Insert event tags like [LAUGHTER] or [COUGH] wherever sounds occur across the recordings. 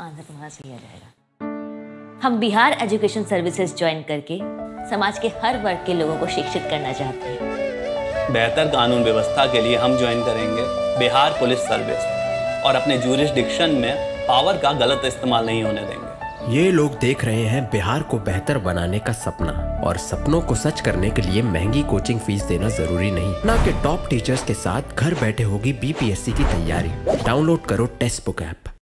Answer तुम्हारा सही आ जाएगा हम बिहार एजुकेशन सर्विसेज ज्वाइन करके समाज के हर वर्ग के लोगों को शिक्षित करना चाहते हैं बेहतर कानून व्यवस्था के लिए हम ज्वाइन करेंगे बिहार पुलिस सर्विस और अपने जूरिस्डिक्शन में पावर का गलत इस्तेमाल नहीं होने देंगे ये लोग देख रहे हैं बिहार को बेहतर बनाने का सपना और सपनों को सच करने के लिए महंगी कोचिंग फीस देना जरूरी नहीं ना कि टॉप टीचर्स के साथ घर बैठे होगी बीपीएससी की तैयारी डाउनलोड करो text book app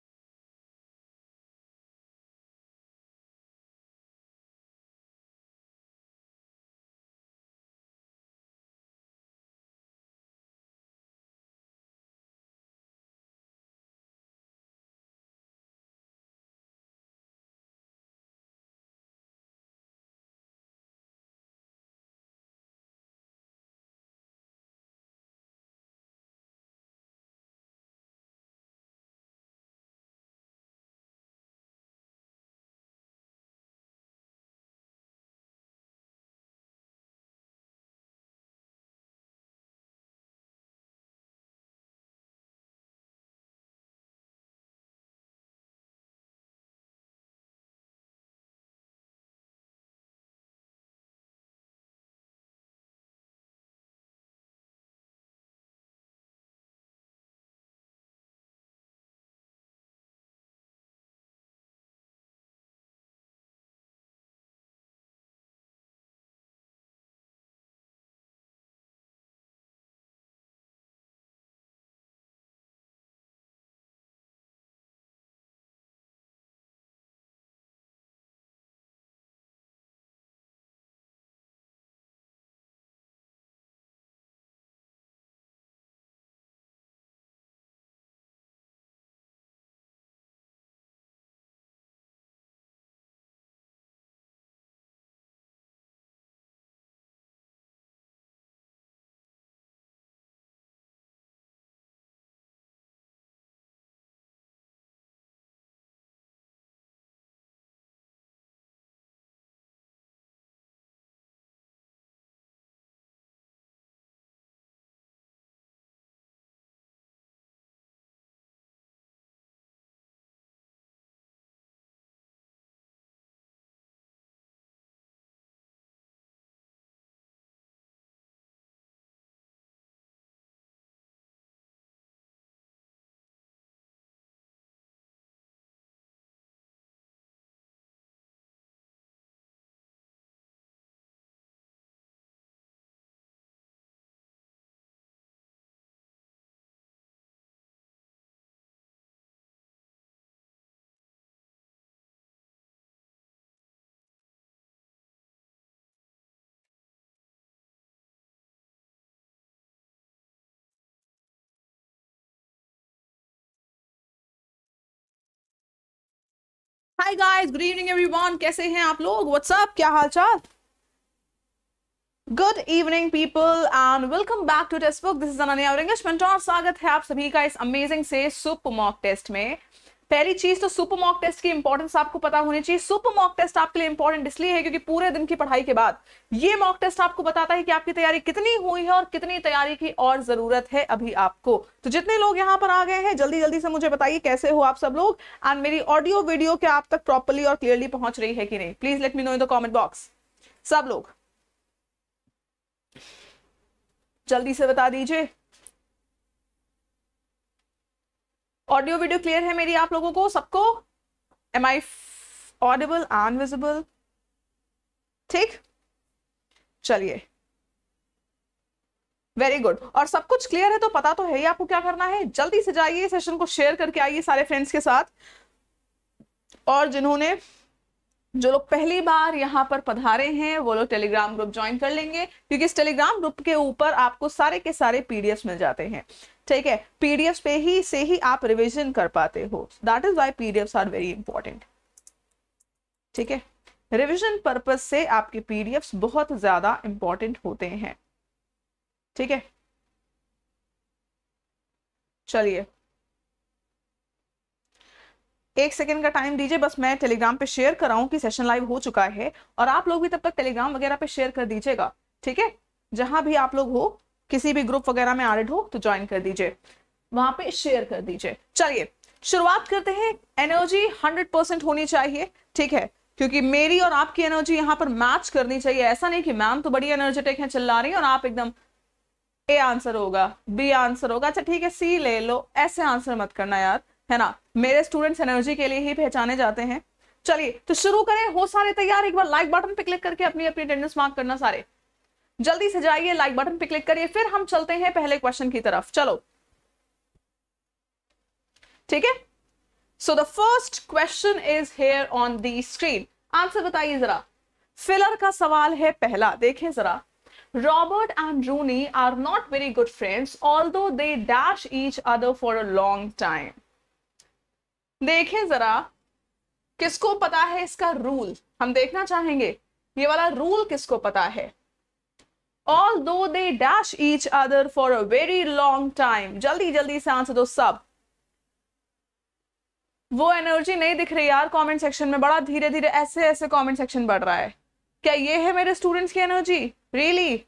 hi guys good evening everyone कैसे हैं आप लोग व्हाट्सअप क्या हाल चाल good evening people and welcome back to Testbook this is Ananya और इंग्लिश मेंटोर स्वागत है आप सभी का इस अमेजिंग से सुपर मॉक टेस्ट में पहली चीज तो सुपर मॉक टेस्ट की इंपॉर्टेंस आपको पता होनी चाहिए सुपर मॉक टेस्ट आपके लिए इंपॉर्टेंट इसलिए है क्योंकि पूरे दिन की पढ़ाई के बाद ये मॉक टेस्ट आपको बताता है कि आपकी तैयारी कितनी हुई है और कितनी तैयारी की और जरूरत है अभी आपको तो जितने लोग यहाँ पर आ गए हैं जल्दी जल्दी से मुझे बताइए कैसे हो आप सब लोग एंड मेरी ऑडियो वीडियो क्या आप तक प्रॉपरली और क्लियरली पहुंच रही है कि नहीं please let me know in the comment box सब लोग जल्दी से बता दीजिए ऑडियो वीडियो क्लियर है मेरी आप लोगों को सबको am I audible and visible ठीक चलिए वेरी गुड और सब कुछ क्लियर है तो पता तो है ही आपको क्या करना है जल्दी से जाइए सेशन को शेयर करके आइए सारे फ्रेंड्स के साथ और जिन्होंने जो लोग पहली बार यहाँ पर पधारे हैं वो लोग टेलीग्राम ग्रुप ज्वाइन कर लेंगे क्योंकि इस टेलीग्राम ग्रुप के ऊपर आपको सारे के सारे पीडीएफ मिल जाते हैं ठीक है पीडीएफ पे ही से ही आप रिविजन कर पाते हो that is why PDF are very important ठीक है रिविजन पर्पज से आपके पीडीएफ बहुत ज्यादा इंपॉर्टेंट होते हैं ठीक है चलिए एक सेकेंड का टाइम दीजिए बस मैं टेलीग्राम पे शेयर कराऊं कि सेशन लाइव हो चुका है और आप लोग भी तब तक टेलीग्राम वगैरह पे शेयर कर दीजिएगा ठीक है जहां भी आप लोग हो किसी भी ग्रुप वगैरह में एडेड हो तो ज्वाइन कर दीजिए वहां पे शेयर कर दीजिए चलिए शुरुआत करते हैं एनर्जी हंड्रेड परसेंट होनी चाहिए ठीक है क्योंकि मेरी और आपकी एनर्जी यहाँ पर मैच करनी चाहिए ऐसा नहीं कि मैम तो बड़ी एनर्जेटिक है चिल्ला रही है और आप एकदम ए आंसर होगा बी आंसर होगा अच्छा ठीक है सी ले लो ऐसे आंसर मत करना यार है ना मेरे स्टूडेंट्स एनर्जी के लिए ही पहचाने जाते हैं चलिए तो शुरू करें हो सारे तैयार एक बार लाइक बटन पे क्लिक करके अपनी अपनी अटेंडेंस मार्क करना सारे जल्दी से जाइए लाइक बटन पे क्लिक करिए फिर हम चलते हैं पहले क्वेश्चन की तरफ चलो ठीक है so the first question is here on the screen answer बताइए जरा फिलर का सवाल है पहला देखें जरा Robert and Rooney are not very good friends although they dash each other for a long time देखें जरा किसको पता है इसका रूल हम देखना चाहेंगे ये वाला रूल किसको पता है although they dash each other for a very long time जल्दी जल्दी से आंसर दो सब वो एनर्जी नहीं दिख रही यार कमेंट सेक्शन में बड़ा धीरे धीरे ऐसे ऐसे कमेंट सेक्शन बढ़ रहा है क्या ये है मेरे स्टूडेंट्स की एनर्जी रियली really?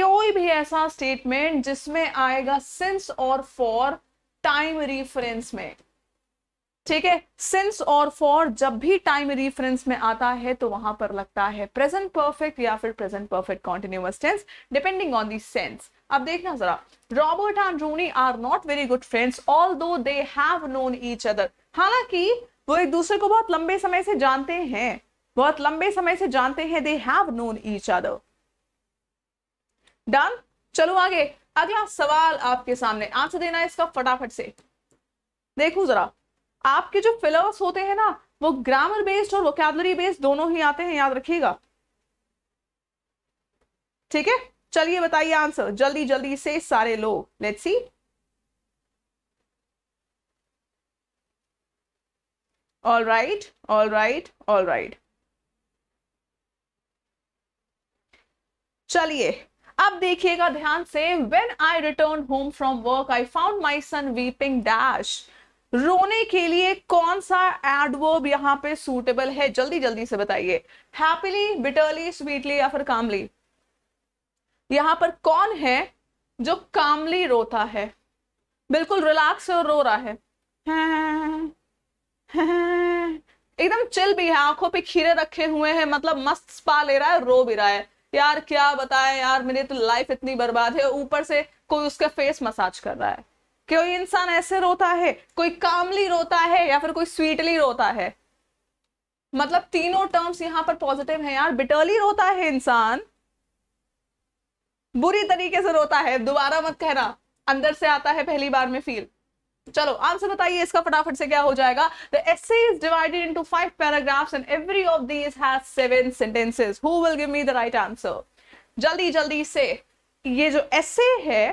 कोई भी ऐसा स्टेटमेंट जिसमें आएगा सिंस और फॉर टाइम रिफरेंस में ठीक है सिंस और फॉर जब भी टाइम रिफरेंस में आता है तो वहां पर लगता है प्रेजेंट परफेक्ट या फिर present perfect continuous tense depending on the sense अब देखना जरा Robert and Rooney are not very good friends although they have known each other हालांकि वो एक दूसरे को बहुत लंबे समय से जानते हैं बहुत लंबे समय से जानते हैं they have known each other done चलो आगे अगला सवाल आपके सामने आंसर देना है इसका फटाफट से देखो जरा आपके जो फिलर्स होते हैं ना वो ग्रामर बेस्ड और वोकैबलरी बेस्ड दोनों ही आते हैं याद रखिएगा ठीक है चलिए बताइए आंसर जल्दी जल्दी से सारे लोग let's see all right all right all right चलिए अब देखिएगा ध्यान से when I return home from work I found my son weeping dash रोने के लिए कौन सा एडवर्ब यहाँ पे सूटेबल है जल्दी जल्दी से बताइए हैप्पीली बिटरली स्वीटली या फिर कामली यहां पर कौन है जो कामली रोता है बिल्कुल रिलैक्स और रो रहा है [LAUGHS] एकदम चिल भी है आंखों पे खीरे रखे हुए हैं मतलब मस्त स्पा ले रहा है रो भी रहा है यार क्या बताएं यार मेरी तो लाइफ इतनी बर्बाद है ऊपर से कोई उसका फेस मसाज कर रहा है कोई इंसान ऐसे रोता है कोई कामली रोता है या फिर कोई स्वीटली रोता है मतलब तीनों टर्म्स यहां पर पॉजिटिव है यार बिटरली रोता है इंसान बुरी तरीके से रोता है दोबारा मत कहना अंदर से आता है पहली बार में फील चलो आंसर बताइए इसका फटाफट से क्या हो जाएगा the essay is divided into five paragraphs and every of these has seven sentences who will give me the right answer जल्दी जल्दी से ये जो एसे है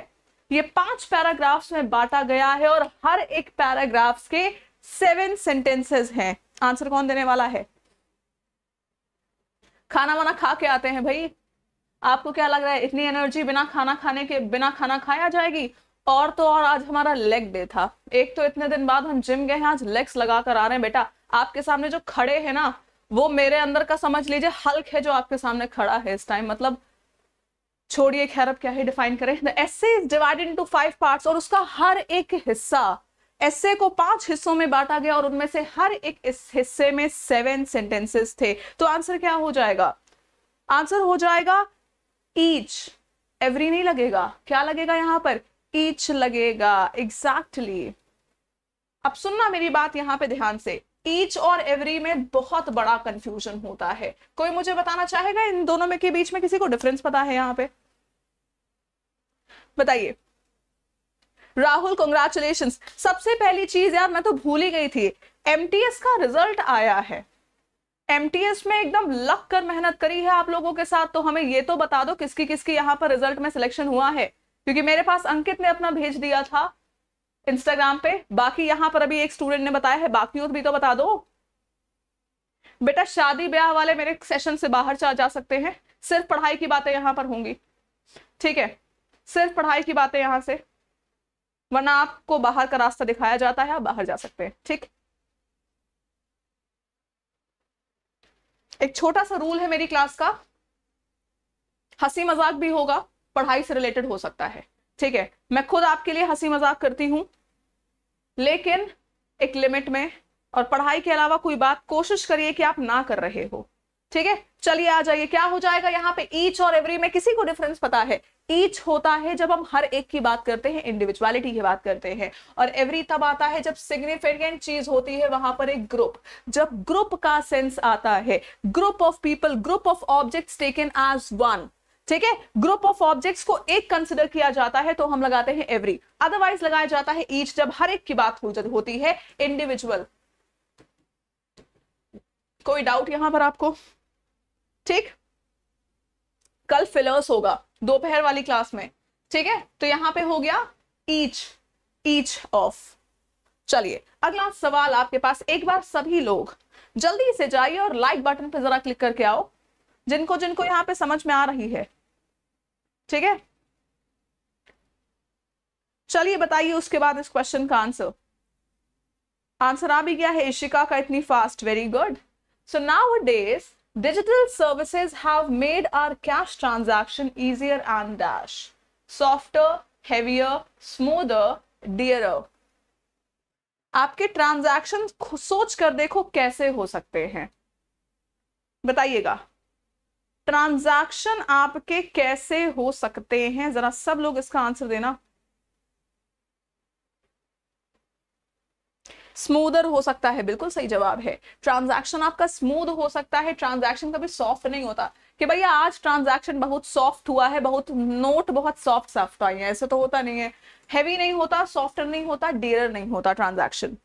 ये पांच पैराग्राफ्स में बांटा गया है और हर एक पैराग्राफ्स के सेवन सेंटेंसेस हैं आंसर कौन देने वाला है खाना वाना खा के आते हैं भाई आपको क्या लग रहा है इतनी एनर्जी बिना खाना खाने के बिना खाना खाया जाएगी और तो और आज हमारा लेग डे था एक तो इतने दिन बाद हम जिम गए हैं आज लेग्स लगा कर आ रहे हैं बेटा आपके सामने जो खड़े हैं ना वो मेरे अंदर का समझ लीजिए हल्क है जो आपके सामने खड़ा है इस टाइम मतलब छोड़िए खैर अब क्या ही डिफाइन करें the essay is divided into five parts और उसका हर एक हिस्सा एसे को पांच हिस्सों में बांटा गया और उनमें से हर एक इस हिस्से में सेवन सेंटेंसेस थे तो आंसर क्या हो जाएगा आंसर हो जाएगा ईच एवरी नहीं लगेगा क्या लगेगा यहाँ पर ईच लगेगा एग्जैक्टली exactly. अब सुनना मेरी बात यहां पे ध्यान से ईच और एवरी में बहुत बड़ा कंफ्यूजन होता है कोई मुझे बताना चाहेगा इन दोनों में के बीच में किसी को डिफरेंस पता है यहां पे बताइए राहुल कंग्रेचुलेशन सबसे पहली चीज यार मैं तो भूल ही गई थी एमटीएस का रिजल्ट आया है एमटीएस में एकदम लग कर मेहनत करी है आप लोगों के साथ तो हमें ये तो बता दो किसकी किसकी यहां पर रिजल्ट में सिलेक्शन हुआ है क्योंकि मेरे पास अंकित ने अपना भेज दिया था इंस्टाग्राम पे बाकी यहां पर अभी एक स्टूडेंट ने बताया है बाकी भी तो बता दो बेटा शादी ब्याह वाले मेरे सेशन से बाहर जा, जा सकते हैं सिर्फ पढ़ाई की बातें यहां पर होंगी ठीक है सिर्फ पढ़ाई की बातें यहां से वरना आपको बाहर का रास्ता दिखाया जाता है आप बाहर जा सकते हैं ठीक एक छोटा सा रूल है मेरी क्लास का हंसी मजाक भी होगा पढ़ाई से रिलेटेड हो सकता है ठीक है मैं खुद आपके लिए हंसी मजाक करती हूँ लेकिन एक लिमिट में और पढ़ाई के अलावा कोई बात कोशिश करिए कि आप ना कर रहे हो ठीक है चलिए आ जाइए क्या हो जाएगा यहाँ पे ईच और एवरी में किसी को डिफरेंस पता है ईच होता है जब हम हर एक की बात करते हैं इंडिविजुअलिटी की बात करते हैं और एवरी तब आता है जब सिग्निफिकेंट चीज होती है वहां पर एक ग्रुप जब ग्रुप का सेंस आता है group of people group of objects taken as one ठीक है ग्रुप ऑफ ऑब्जेक्ट्स को एक कंसिडर किया जाता है तो हम लगाते हैं एवरी अदरवाइज लगाया जाता है ईच जब हर एक की बात होती है इंडिविजुअल कोई डाउट यहां पर आपको ठीक कल फिलर्स होगा दोपहर वाली क्लास में ठीक है तो यहां पे हो गया ईच ईच ऑफ चलिए अगला सवाल आपके पास एक बार सभी लोग जल्दी से जाइए और लाइक बटन पर जरा क्लिक करके आओ जिनको जिनको यहां पे समझ में आ रही है ठीक है चलिए बताइए उसके बाद इस क्वेश्चन का आंसर आंसर आ भी गया है इशिका का इतनी fast very good so nowadays digital services have made our cash transaction easier and dash softer heavier smoother dear आपके ट्रांजैक्शन सोच कर देखो कैसे हो सकते हैं बताइएगा ट्रांजैक्शन आपके कैसे हो सकते हैं जरा सब लोग इसका आंसर देना स्मूदर हो सकता है बिल्कुल सही जवाब है ट्रांजैक्शन आपका स्मूद हो सकता है ट्रांजैक्शन कभी सॉफ्ट नहीं होता कि भैया आज ट्रांजैक्शन बहुत सॉफ्ट हुआ है बहुत नोट बहुत सॉफ्ट सॉफ्ट आई है ऐसे तो होता नहीं है हैवी नहीं होता सॉफ्टर नहीं होता डेरर नहीं होता ट्रांजैक्शन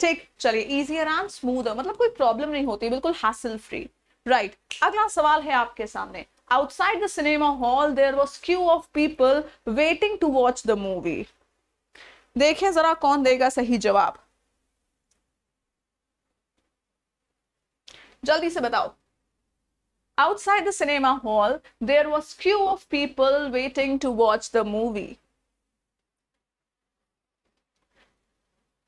ठीक चलिए इजी आराम स्मूदर मतलब कोई प्रॉब्लम नहीं होती बिल्कुल हासिल फ्री राइट अगला सवाल है आपके सामने outside the cinema hall there was queue of people waiting to watch the movie देखिए जरा कौन देगा सही जवाब जल्दी से बताओ outside the cinema hall there was queue of people waiting to watch the movie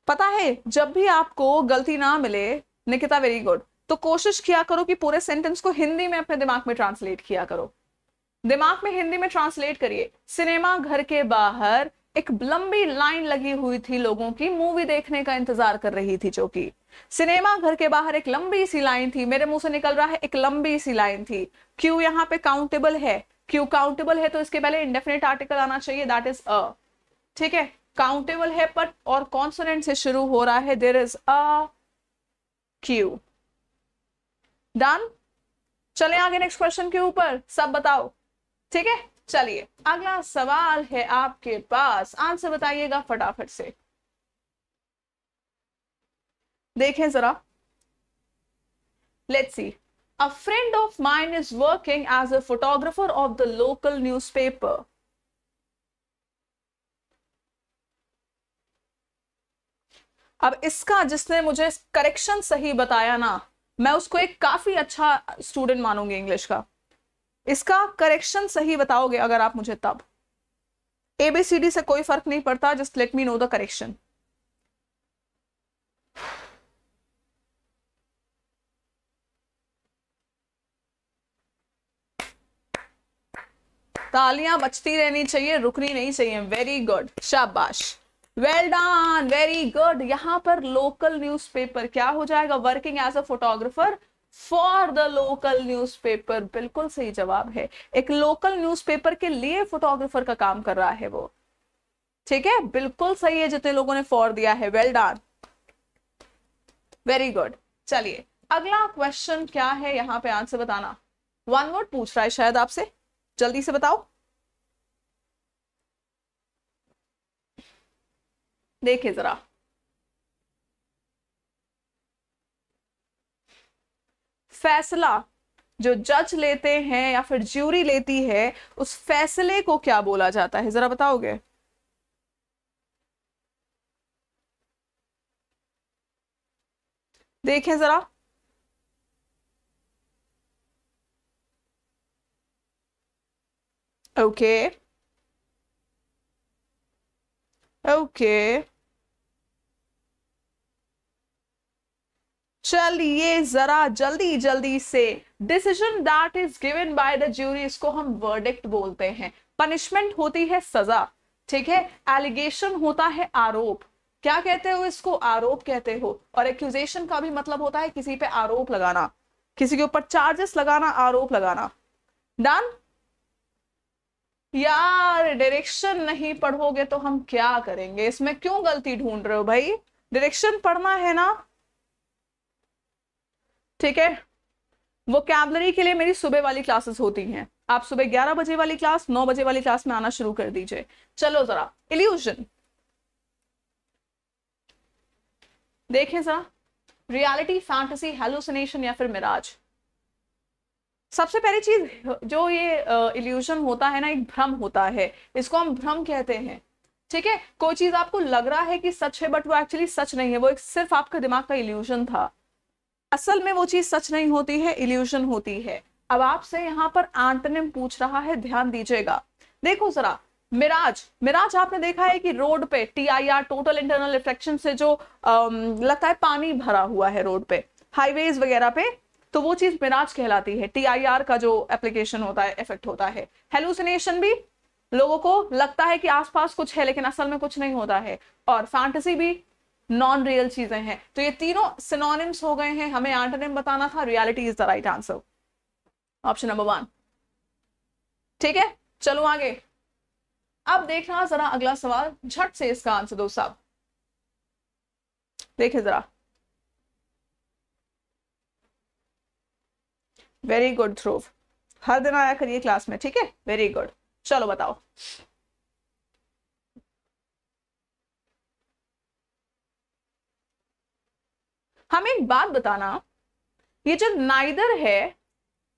पता है जब भी आपको गलती ना मिले निकिता वेरी गुड तो कोशिश किया करो कि पूरे सेंटेंस को हिंदी में अपने दिमाग में ट्रांसलेट किया करो दिमाग में हिंदी में ट्रांसलेट करिए सिनेमा घर के बाहर एक लंबी लाइन लगी हुई थी लोगों की मूवी देखने का इंतजार कर रही थी जो कि सिनेमा घर के बाहर एक लंबी सी लाइन थी मेरे मुंह से निकल रहा है एक लंबी सी लाइन थी क्यू यहां पे काउंटेबल है क्यू काउंटेबल है तो इसके पहले इंडेफिनेट आर्टिकल आना चाहिए दैट इज अ ठीक है काउंटेबल है पर और कॉन्सोनेंट से शुरू हो रहा है there is a queue done चले आगे नेक्स्ट क्वेश्चन के ऊपर सब बताओ ठीक है चलिए अगला सवाल है आपके पास आंसर बताइएगा फटाफट से देखें जरा let's see a friend of mine is working as a photographer of the local newspaper अब इसका जिसने मुझे करेक्शन सही बताया ना मैं उसको एक काफ़ी अच्छा स्टूडेंट मानूंगी इंग्लिश का इसका करेक्शन सही बताओगे अगर आप मुझे तब ए बी सी डी से कोई फर्क नहीं पड़ता just let me know the correction तालियां बचती रहनी चाहिए रुकनी नहीं चाहिए वेरी गुड शाबाश वेल डन वेरी गुड यहाँ पर लोकल न्यूज़पेपर क्या हो जाएगा working as a photographer for the local newspaper बिल्कुल सही जवाब है एक लोकल न्यूज़पेपर के लिए फोटोग्राफर का काम कर रहा है वो ठीक है बिल्कुल सही है जितने लोगों ने फॉर दिया है वेल डन वेरी गुड चलिए अगला क्वेश्चन क्या है यहाँ पे आंसर बताना वन वर्ड पूछ रहा है शायद आपसे जल्दी से बताओ देखें ज़रा फैसला जो जज लेते हैं या फिर ज्यूरी लेती है उस फैसले को क्या बोला जाता है जरा बताओगे देखें जरा ओके ओके चलिए जरा जल्दी जल्दी से decision that is given by the jury इसको हम वर्डिक्ट बोलते हैं पनिशमेंट होती है सजा ठीक है एलिगेशन होता है आरोप क्या कहते हो इसको आरोप कहते हो और एक्यूजेशन का भी मतलब होता है किसी पे आरोप लगाना किसी के ऊपर चार्जेस लगाना आरोप लगाना डन यार डायरेक्शन नहीं पढ़ोगे तो हम क्या करेंगे इसमें क्यों गलती ढूंढ रहे हो भाई डायरेक्शन पढ़ना है ना ठीक है वो कैबलरी के लिए मेरी सुबह वाली क्लासेस होती हैं आप सुबह ग्यारह बजे वाली क्लास नौ बजे वाली क्लास में आना शुरू कर दीजिए चलो जरा इल्यूजन देखें जरा रियलिटी फैंटेसी हेलुसिनेशन या फिर मिराज सबसे पहली चीज जो ये इल्यूजन होता है ना एक भ्रम होता है इसको हम भ्रम कहते हैं ठीक है कोई चीज आपको लग रहा है कि सच है बट वो एक्चुअली सच नहीं है वो एक सिर्फ आपका दिमाग का इल्यूजन था असल में वो चीज सच नहीं होती है इल्यूजन होती है अब आपसे यहाँ पर एंटनिम पूछ रहा है ध्यान दीजिएगा देखो जरा मिराज मिराज आपने देखा है कि रोड पे टीआईआर टोटल इंटरनल रिफ्लेक्शन से जो लगता है पानी भरा हुआ है रोड पे हाईवेज वगैरह पे तो वो चीज मिराज कहलाती है टीआईआर का जो एप्लीकेशन होता है इफेक्ट होता है हेलुसिनेशन भी लोगों को लगता है कि आसपास कुछ है लेकिन असल में कुछ नहीं होता है और फैंटेसी भी नॉन रियल चीजें हैं तो ये तीनों सिनोनिम्स हो गए हैं हमें एंटोनिम बताना था reality is the right answer option number one ठीक है चलो आगे अब देखना जरा अगला सवाल झट से इसका आंसर दो साहब देखे जरा वेरी गुड ध्रुव हर दिन आया करिए क्लास में ठीक है वेरी गुड चलो बताओ हमें एक बात बताना ये जो नाइदर है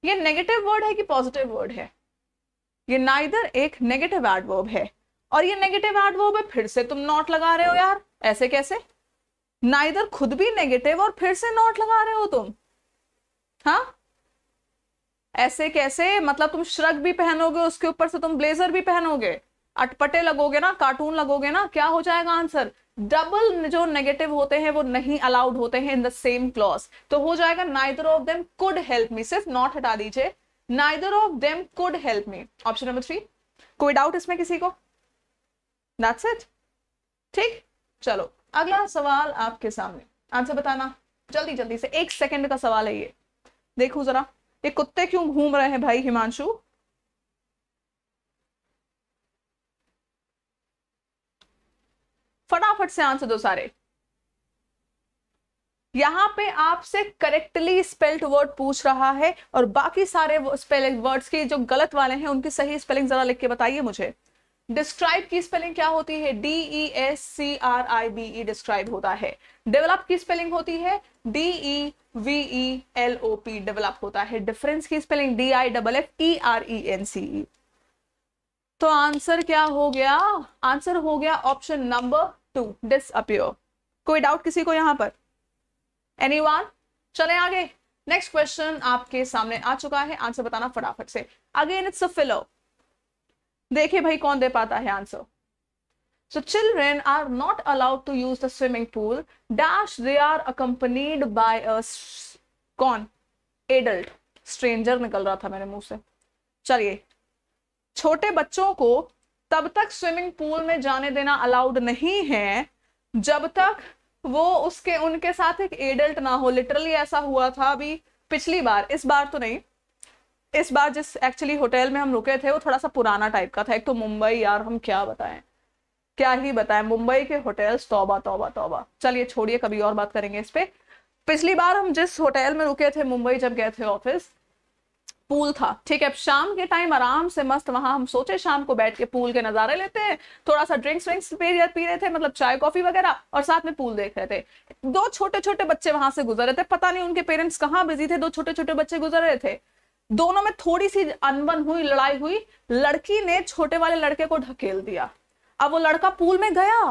ये नेगेटिव वर्ड है कि पॉजिटिव वर्ड है ये नाइदर एक नेगेटिव एडवर्ब है और ये नेगेटिव एडवर्ब है फिर से तुम नॉट लगा रहे हो यार ऐसे कैसे नाइदर खुद भी नेगेटिव और फिर से नॉट लगा रहे हो तुम हाँ ऐसे कैसे मतलब तुम श्रग भी पहनोगे उसके ऊपर से तुम ब्लेजर भी पहनोगे अटपटे लगोगे ना कार्टून लगोगे ना क्या हो जाएगा आंसर डबल जो नेगेटिव होते हैं वो नहीं अलाउड होते हैं इन द सेम क्लॉज तो हो जाएगा neither of them could help me सिर्फ नॉट हटा दीजिए neither of them could help me option number three कोई डाउट इसमें किसी को दैट्स इट ठीक चलो अगला सवाल आपके सामने आंसर बताना जल्दी जल्दी से एक सेकेंड का सवाल है ये देखो जरा ये कुत्ते क्यों घूम रहे हैं भाई हिमांशु फटाफट से आंसर दो सारे यहां पे आपसे करेक्टली स्पेल्ड वर्ड पूछ रहा है और बाकी सारे स्पेलिंग वर्ड्स की जो गलत वाले हैं उनकी सही स्पेलिंग जरा लिख के बताइए मुझे डिस्क्राइब की स्पेलिंग क्या होती है D E S C R I B E describe होता है डेवलप की स्पेलिंग होती है D E V E L O P develop होता है डिफरेंस की spelling D I double F E R E N C E तो answer क्या हो गया आंसर हो गया ऑप्शन नंबर टू डिस कोई डाउट किसी को यहां पर एनी चले आगे नेक्स्ट क्वेश्चन आपके सामने आ चुका है आंसर बताना फटाफट से अगेन इट्स अ फिलो देखिए भाई कौन दे पाता है answer so children are not allowed to use the swimming pool dash they are accompanied by a कौन एडल्ट स्ट्रेंजर निकल रहा था मेरे मुंह से चलिए छोटे बच्चों को तब तक स्विमिंग पूल में जाने देना अलाउड नहीं है जब तक वो उसके उनके साथ एक एडल्ट ना हो लिटरली ऐसा हुआ था अभी पिछली बार इस बार तो नहीं इस बार जिस एक्चुअली होटल में हम रुके थे वो थोड़ा सा पुराना टाइप का था एक तो मुंबई यार हम क्या बताएं क्या ही बताएं मुंबई के होटल्स तोबा तोबा तोबा चलिए छोड़िए कभी और बात करेंगे इस पर पिछली बार हम जिस होटल में रुके थे मुंबई जब गए थे ऑफिस पूल था ठीक है अब शाम के टाइम आराम से मस्त वहां हम सोचे शाम को बैठ के पूल के नजारे लेते हैं थोड़ा सा ड्रिंक्स विंक्स पी रहे थे मतलब चाय कॉफी वगैरह और साथ में पूल देख रहे थे दो छोटे छोटे बच्चे वहां से गुजर रहे थे पता नहीं उनके पेरेंट्स कहाँ बिजी थे दो छोटे छोटे बच्चे गुजर रहे थे दोनों में थोड़ी सी अनबन हुई लड़ाई हुई लड़की ने छोटे वाले लड़के को ढकेल दिया अब वो लड़का पूल में गया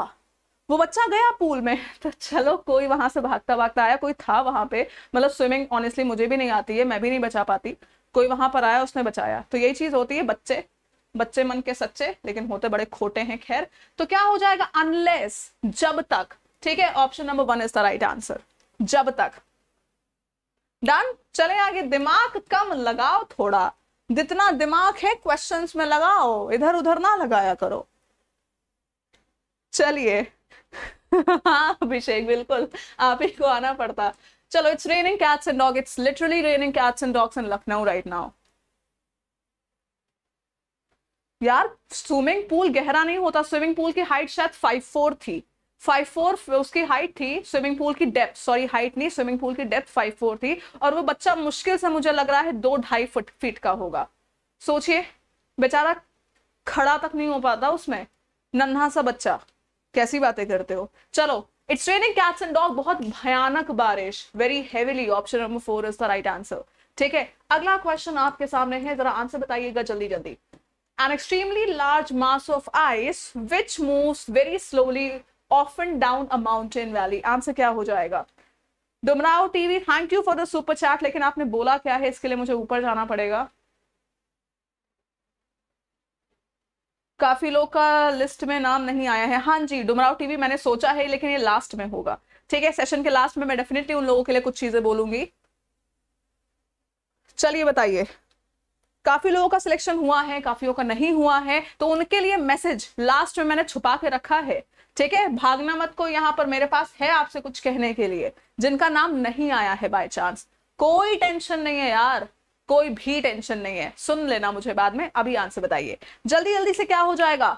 वो बच्चा गया पूल में [LAUGHS] तो चलो कोई वहां से भागता भागता आया कोई था वहां पे मतलब स्विमिंग ऑनेस्टली मुझे भी नहीं आती है मैं भी नहीं बचा पाती कोई वहां पर आया उसने बचाया तो यही चीज होती है बच्चे बच्चे मन के सच्चे लेकिन होते बड़े खोटे हैं खैर तो क्या हो जाएगा अनलेस जब तक ठीक है option number one is the right answer जब तक डन चले आगे दिमाग कम लगाओ थोड़ा जितना दिमाग है क्वेश्चंस में लगाओ इधर उधर ना लगाया करो चलिए [LAUGHS] हाँ अभिषेक बिल्कुल आप ही को आना पड़ता चलो it's raining cats and dog it's literally raining cats and dogs in Lucknow right now यार स्विमिंग पूल गहरा नहीं होता स्विमिंग पूल की हाइट शायद फाइव फोर थी फाइव फोर उसकी हाइट थी स्विमिंग पूल की डेप्थ सॉरी हाइट नहीं स्विमिंग पूल की डेप्थ फाइव फोर थी और वो बच्चा मुश्किल से मुझे लग रहा है दो ढाई फुट फीट का होगा सोचिए बेचारा खड़ा तक नहीं हो पाता उसमें नन्हा सा बच्चा कैसी बातें करते हो चलो it's raining cats and dog बहुत भयानक बारिश very heavily option number four is the right answer ठीक है अगला क्वेश्चन आपके सामने है जरा आंसर बताइएगा जल्दी जल्दी extremely large mass of ice which move very slowly off and down a mountain valley answer क्या हो जाएगा Dumraon TV thank you for the super chat लेकिन आपने बोला क्या है इसके लिए मुझे ऊपर जाना पड़ेगा काफी लोग का लिस्ट में नाम नहीं आया है हाँ जी डुमराव टीवी मैंने सोचा है लेकिन ये लास्ट में होगा ठीक है सेशन के लास्ट में मैं डेफिनेटली उन लोगों के लिए कुछ चीजें बोलूंगी चलिए बताइए काफी लोगों का सिलेक्शन हुआ है काफी का नहीं हुआ है तो उनके लिए मैसेज लास्ट में मैंने छुपा के रखा है ठीक है भागना मत को यहाँ पर मेरे पास है आपसे कुछ कहने के लिए जिनका नाम नहीं आया है बाय चांस कोई टेंशन नहीं है यार कोई भी टेंशन नहीं है सुन लेना मुझे बाद में अभी आंसर बताइए जल्दी जल्दी से क्या हो जाएगा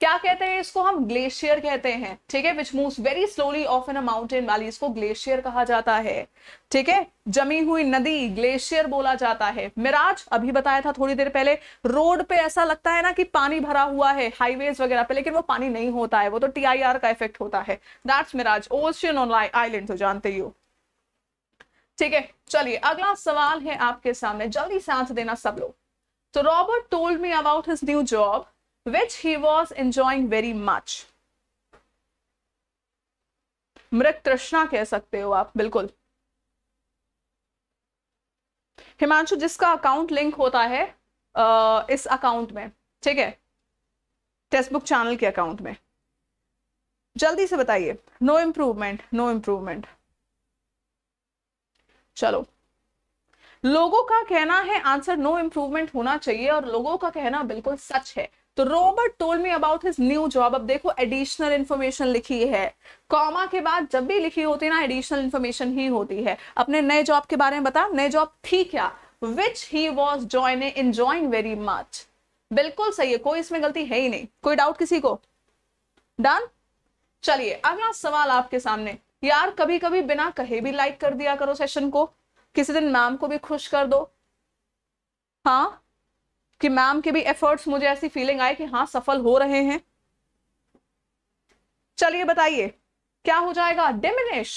क्या कहते हैं इसको हम ग्लेशियर कहते हैं ठीक है which move very slowly off an a mountain valley इसको ग्लेशियर कहा जाता है ठीक है जमी हुई नदी ग्लेशियर बोला जाता है मिराज अभी बताया था थोड़ी देर पहले रोड पे ऐसा लगता है ना कि पानी भरा हुआ है हाईवेज वगैरह पे लेकिन वो पानी नहीं होता है वो तो टी का इफेक्ट होता है that's mirage ocean on island तो जानते ही हो ठीक है चलिए अगला सवाल है आपके सामने जल्दी से आंसर देना सब लोग तो Robert told me about his new job which he was enjoying very much मृत तृष्णा कह सकते हो आप बिल्कुल हिमांशु जिसका अकाउंट लिंक होता है इस अकाउंट में ठीक है टेक्स्ट बुक चैनल के अकाउंट में जल्दी से बताइए नो इम्प्रूवमेंट नो इम्प्रूवमेंट चलो लोगों का कहना है आंसर नो इम्प्रूवमेंट होना चाहिए और लोगों का कहना बिल्कुल सच है तो Robert told me about his new job अब देखो एडिशनल इन्फॉर्मेशन लिखी है कॉमा के बाद जब भी लिखी होती है ना एडिशनल इन्फॉर्मेशन ही होती है अपने नए जॉब के बारे में बता नए जॉब थी क्या which he was join enjoying very much बिल्कुल सही है कोई इसमें गलती है ही नहीं कोई डाउट किसी को डन चलिए अगला सवाल आपके सामने यार कभी कभी बिना कहे भी लाइक कर दिया करो सेशन को किसी दिन मैम को भी खुश कर दो हाँ कि मैम के भी एफर्ट्स मुझे ऐसी फीलिंग आए कि हाँ सफल हो रहे हैं चलिए बताइए क्या हो जाएगा डिमिनिश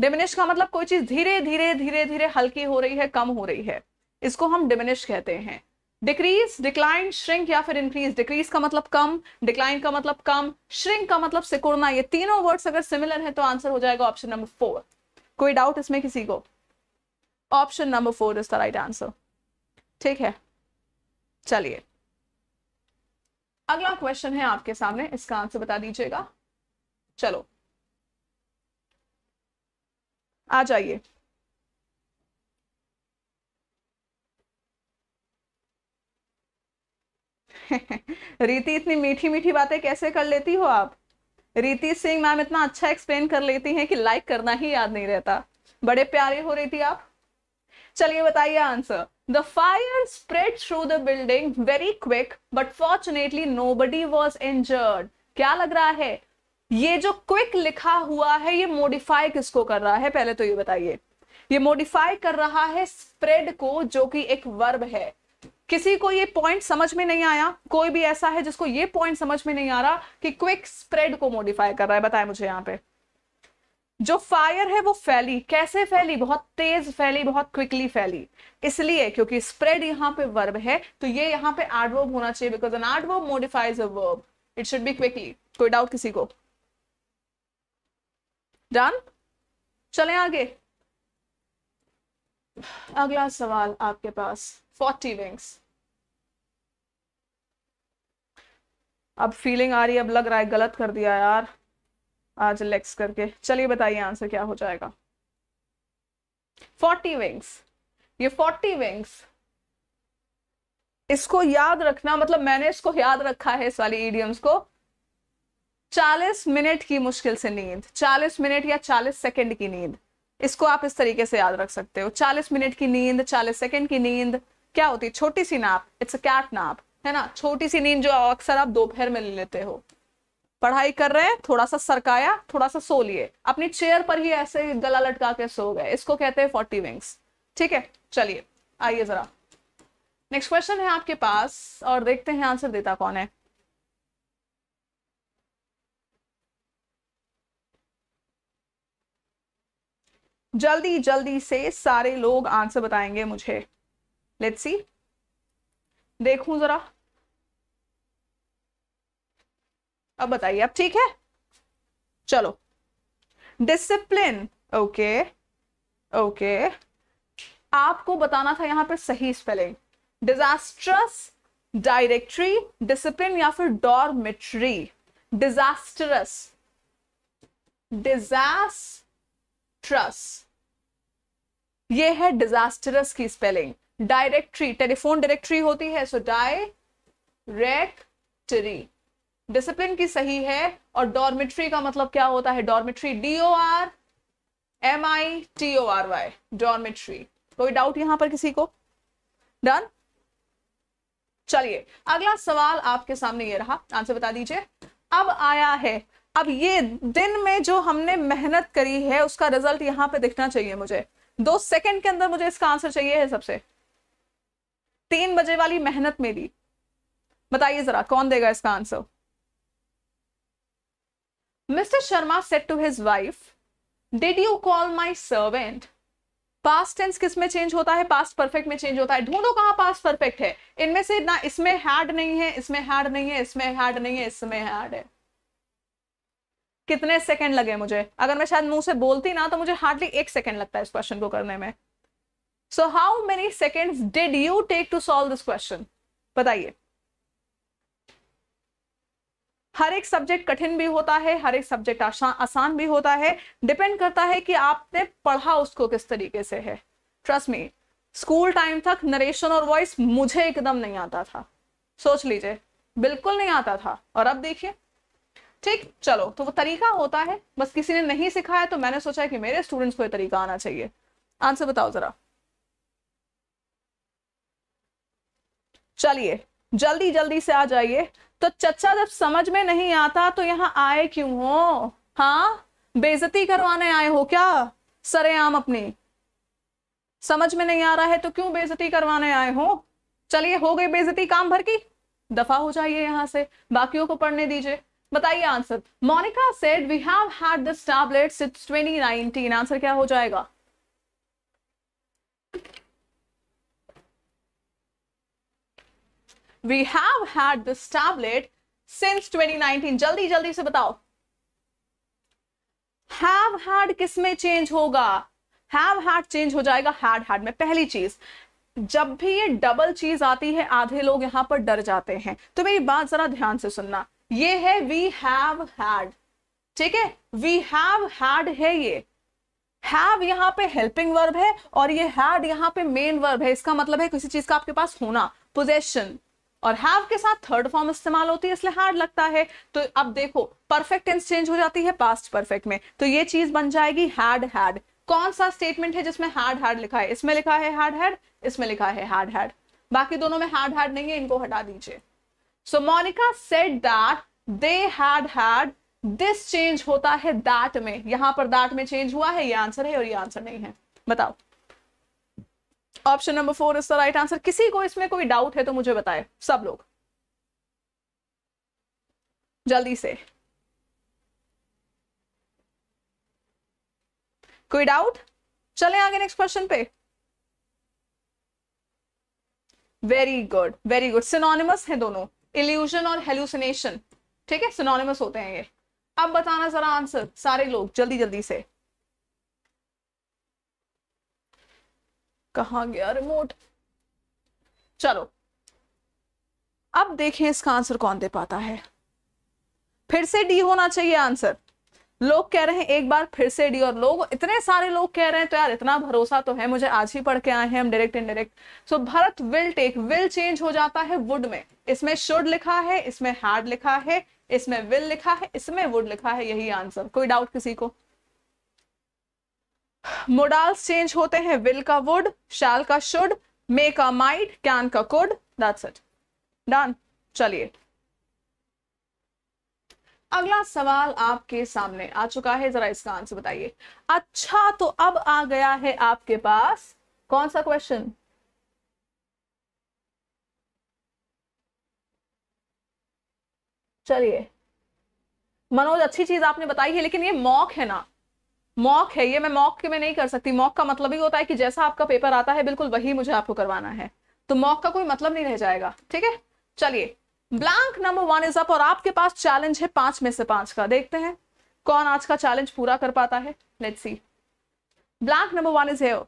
डिमिनिश का मतलब कोई चीज धीरे धीरे धीरे धीरे हल्की हो रही है कम हो रही है इसको हम डिमिनिश कहते हैं डिक्रीज डिक्लाइन श्रिंक या फिर इंक्रीज डिक्रीज का मतलब कम डिक्लाइन का मतलब कम श्रिंक का मतलब सिकुड़ना ये तीनों वर्ड्स अगर सिमिलर है तो आंसर हो जाएगा ऑप्शन नंबर फोर कोई डाउट इसमें किसी को option number four is the right answer ठीक है चलिए अगला क्वेश्चन है आपके सामने इसका आंसर बता दीजिएगा चलो आ जाइए [LAUGHS] रीति इतनी मीठी मीठी बातें कैसे कर लेती हो आप रीति सिंह मैम इतना अच्छा एक्सप्लेन कर लेती हैं कि लाइक करना ही याद नहीं रहता बड़े प्यारे हो रीति आप चलिए बताइए answer fire spread through the building very quick but fortunately nobody was injured क्या लग रहा है ये जो क्विक लिखा हुआ है ये मोडिफाई किसको कर रहा है पहले तो ये बताइए ये मोडिफाई कर रहा है स्प्रेड को जो कि एक वर्ब है किसी को ये पॉइंट समझ में नहीं आया कोई भी ऐसा है जिसको ये पॉइंट समझ में नहीं आ रहा कि क्विक स्प्रेड को मॉडिफाई कर रहा है बताए मुझे यहाँ पे जो फायर है वो फैली कैसे फैली बहुत तेज फैली बहुत क्विकली फैली इसलिए क्योंकि स्प्रेड यहाँ पे वर्ब है तो ये यहाँ पे एडवर्ब होना चाहिए because an adverb modifies a verb it should be quickly कोई डाउट किसी को डन चले आगे अगला सवाल आपके पास 40 विंग्स अब फीलिंग आ रही है अब लग रहा है गलत कर दिया यार आज लेक्स करके चलिए बताइए आंसर क्या हो जाएगा 40 विंग्स ये 40 विंग्स इसको याद रखना मतलब मैंने इसको याद रखा है इस वाली ईडियम्स को 40 मिनट की मुश्किल से नींद 40 मिनट या 40 सेकंड की नींद इसको आप इस तरीके से याद रख सकते हो 40 मिनट की नींद 40 सेकंड की नींद क्या होती है छोटी सी नाप इट्स अ कैट नाप है ना छोटी सी नींद जो अक्सर आप दोपहर में ले लेते हो पढ़ाई कर रहे हैं थोड़ा सा सरकाया थोड़ा सा सो लिए अपनी चेयर पर ही ऐसे गला लटका के सो गए इसको कहते हैं फोर्टी विंग्स ठीक है चलिए आइए जरा नेक्स्ट क्वेश्चन है आपके पास और देखते हैं आंसर देता कौन है जल्दी जल्दी से सारे लोग आंसर बताएंगे मुझे लेट्स सी देखूं जरा अब बताइए अब ठीक है चलो डिसिप्लिन ओके ओके आपको बताना था यहां पर सही स्पेलिंग डिजास्ट्रस डायरेक्टरी डिसिप्लिन या फिर डॉर्मिट्री डिजास्टरस डिजास्ट्रस ये है डिजास्टरस की स्पेलिंग डायरेक्टरी टेलीफोन डायरेक्टरी होती है सो डायरेक्टरी डिसिप्लिन की सही है और डॉर्मिट्री का मतलब क्या होता है dormitory D O R M I T O R Y dormitory कोई डाउट यहां पर किसी को डन चलिए अगला सवाल आपके सामने ये रहा आंसर बता दीजिए अब आया है अब ये दिन में जो हमने मेहनत करी है उसका रिजल्ट यहां पे दिखना चाहिए मुझे दो सेकंड के अंदर मुझे इसका आंसर चाहिए है सबसे तीन बजे वाली मेहनत मेरी बताइए जरा कौन देगा इसका answer Mister Sharma said to his wife did you call my servant past tense किस में चेंज होता है पास्ट परफेक्ट में चेंज होता है ढूंढो कहाँ पास्ट परफेक्ट है इनमें से ना इसमें हैड नहीं है इसमें हैड नहीं है इसमें हैड नहीं है इसमें हैड है कितने सेकंड लगे मुझे अगर मैं शायद मुंह से बोलती ना तो मुझे हार्डली एक सेकंड लगता है इस क्वेश्चन को करने में so how many seconds did you take to solve this question बताइए हर एक सब्जेक्ट कठिन भी होता है हर एक सब्जेक्ट आसान आसान भी होता है डिपेंड करता है कि आपने पढ़ा उसको किस तरीके से है ट्रस्ट मी स्कूल टाइम तक नरेशन और वॉइस मुझे एकदम नहीं आता था सोच लीजिए बिल्कुल नहीं आता था और अब देखिए ठीक चलो तो वो तरीका होता है बस किसी ने नहीं सिखाया तो मैंने सोचा कि मेरे स्टूडेंट्स को ये तरीका आना चाहिए आंसर बताओ जरा चलिए जल्दी जल्दी से आ जाइए तो चचा जब समझ में नहीं आता तो यहाँ आए क्यों हो हाँ बेजती करवाने आए हो क्या सरेआम अपनी समझ में नहीं आ रहा है तो क्यों बेजती करवाने आए हो चलिए हो गई बेजती काम भर की दफा हो जाइए यहां से बाकियों को पढ़ने दीजिए बताइए answer Monica said we have had this tablet since 2019 answer क्या हो जाएगा we have had this tablet since 2019 जल्दी जल्दी से बताओ हैव हैड किस में चेंज होगा हैव हैड चेंज हो जाएगा हैड हैड में पहली चीज जब भी ये डबल चीज आती है आधे लोग यहां पर डर जाते हैं तो मेरी बात जरा ध्यान से सुनना ये है वी हैव हैड ठीक है वी हैव हैड है ये हैव यहां पे हेल्पिंग वर्ब है और ये हैड यहां पे मेन वर्ब है इसका मतलब है किसी चीज का आपके पास होना पोजेशन और हैव के साथ थर्ड फॉर्म इस्तेमाल होती है इसलिए हार्ड लगता है तो अब देखो परफेक्ट टेंस चेंज हो जाती है पास्ट परफेक्ट में तो ये चीज बन जाएगी हैड हैड कौन सा स्टेटमेंट है जिसमें हार्ड हार्ड लिखा है इसमें लिखा है हार्ड हैड इसमें लिखा है हार्ड हैड बाकी दोनों में हार्ड हैड नहीं है इनको हटा दीजिए so Monica said that they had had this change होता है दैट में यहां पर दैट में चेंज हुआ है ये आंसर है और ये आंसर नहीं है बताओ option number four is the right answer किसी को इसमें कोई डाउट है तो मुझे बताए सब लोग जल्दी से कोई डाउट चले आगे नेक्स्ट क्वेश्चन पे very good very good synonymous है दोनों इल्यूजन और हेल्यूसिनेशन ठीक है सिनोनिमस होते हैं ये अब बताना जरा आंसर सारे लोग जल्दी जल्दी से कहा गया रिमोट चलो अब देखें इसका आंसर कौन दे पाता है फिर से डी होना चाहिए आंसर लोग कह रहे हैं एक बार फिर से डी और लोग इतने सारे लोग कह रहे हैं तो यार इतना भरोसा तो है मुझे आज ही पढ़ के आए हैं हम direct indirect so Bharat Bharat will take will change हो जाता है वुड में इसमें शुड लिखा है इसमें हार्ड लिखा है इसमें विल लिखा है इसमें वुड लिखा है यही आंसर कोई डाउट किसी को मोडाल्स चेंज होते हैं विल का वुड शैल का शुड मे का माइट कैन का कुड दैट्स इट डन चलिए अगला सवाल आपके सामने आ चुका है जरा इसका आंसर बताइए अच्छा तो अब आ गया है आपके पास कौन सा क्वेश्चन चलिए मनोज अच्छी चीज आपने बताई है लेकिन ये मॉक है ना मॉक है ये मैं मॉक के में नहीं कर सकती मॉक का मतलब ही होता है कि जैसा आपका पेपर आता है बिल्कुल वही मुझे आपको करवाना है तो मॉक का कोई मतलब नहीं रह जाएगा ठीक है चलिए blank number one is up और आपके पास चैलेंज है पांच में से पांच का देखते हैं कौन आज का चैलेंज पूरा कर पाता है let see blank number one is here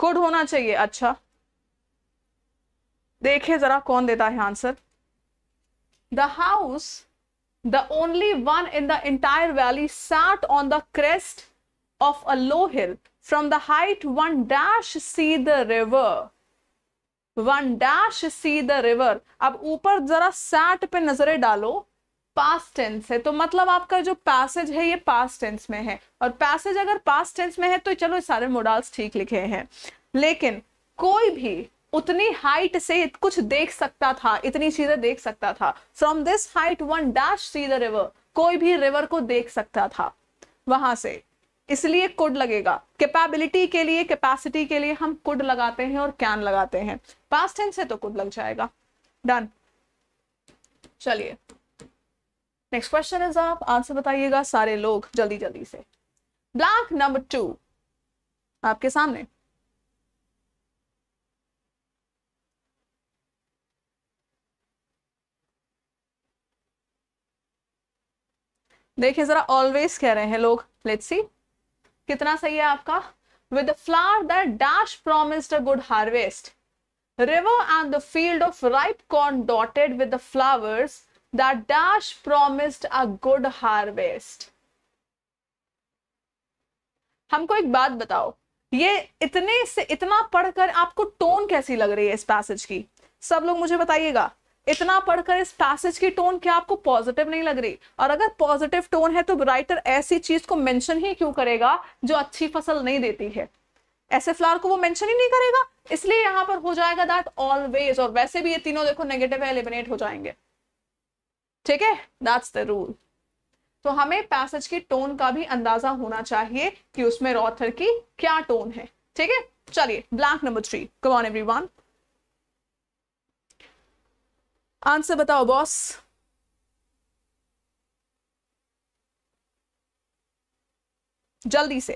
खुद होना चाहिए अच्छा देखिए जरा कौन देता है answer the house the only one in the entire valley sat on the crest of a low hill from the height one dash see the river one dash see the river अब ऊपर जरा set पे नजरें डालो past tense है तो मतलब आपका जो पैसेज है ये पास्ट टेंस में है और पैसेज अगर पास्ट टेंस में है तो चलो सारे मोडल्स ठीक लिखे हैं लेकिन कोई भी उतनी हाइट से कुछ देख सकता था इतनी चीजें देख सकता था from this height one dash see the river कोई भी रिवर को देख सकता था वहां से इसलिए कुड लगेगा कैपेबिलिटी के लिए कैपेसिटी के लिए हम कुड लगाते हैं और कैन लगाते हैं पास्ट टेंस से तो कुड लग जाएगा डन चलिए नेक्स्ट क्वेश्चन इज आप आंसर बताइएगा सारे लोग जल्दी जल्दी से ब्लैंक नंबर टू आपके सामने देखिए जरा ऑलवेज कह रहे हैं लोग लेट्स सी कितना सही है आपका with flower that dash promised a good harvest river and the field of ripe corn dotted with the flowers that dash promised a good harvest हमको एक बात बताओ ये इतने से इतना पढ़कर आपको टोन कैसी लग रही है इस पैसेज की सब लोग मुझे बताइएगा इतना पढ़कर इस पैसेज की टोन क्या आपको पॉजिटिव नहीं लग रही और अगर पॉजिटिव टोन है तो राइटर ऐसी चीज को मेंशन ही क्यों करेगा जो अच्छी फसल नहीं देती है ऐसे फ्लावर को वो मेंशन ही नहीं करेगा इसलिए यहां पर हो जाएगा दैट ऑलवेज और वैसे भी ये तीनों देखो नेगेटिव है एलिमिनेट हो जाएंगे ठीक है दैट्स द रूल तो हमें पैसेज की टोन का भी अंदाजा होना चाहिए कि उसमें रॉथर की क्या टोन है ठीक है चलिए black number three come on everyone answer बताओ बॉस जल्दी से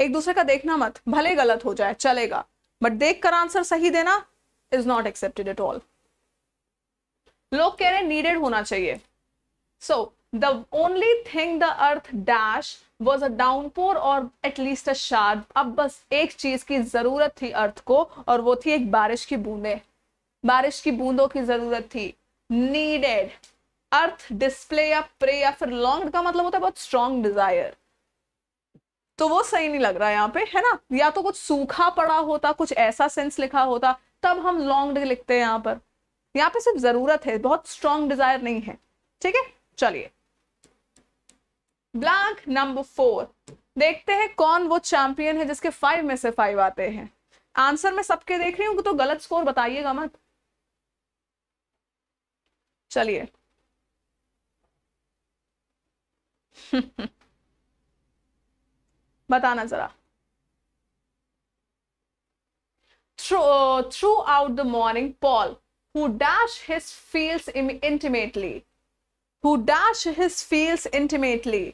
एक दूसरे का देखना मत भले गलत हो जाए चलेगा बट देख कर आंसर सही देना is not accepted at all लोग कह रहे नीडेड होना चाहिए so the only thing the earth dash was a downpour और एटलीस्ट अ शार्ड अब बस एक चीज की जरूरत थी अर्थ को और वो थी एक बारिश की बूंदे बारिश की बूंदों की जरूरत थी नीडेड अर्थ डिस्प्ले या प्रे या फिर लॉन्ग का मतलब होता है बहुत स्ट्रॉन्ग डिजायर तो वो सही नहीं लग रहा है यहाँ पे है ना या तो कुछ सूखा पड़ा होता कुछ ऐसा सेंस लिखा होता तब हम लॉन्ग लिखते हैं यहाँ पर यहाँ पे सिर्फ जरूरत है बहुत स्ट्रॉन्ग डिजायर नहीं है ठीक है चलिए ब्लैंक नंबर फोर देखते हैं कौन वो चैंपियन है जिसके फाइव में से फाइव आते हैं आंसर में सबके देख रही हूं तो गलत स्कोर बताइएगा मत चलिए [LAUGHS] बताना जरा through throughout the morning Paul who dash his fields intimately who dash his fields intimately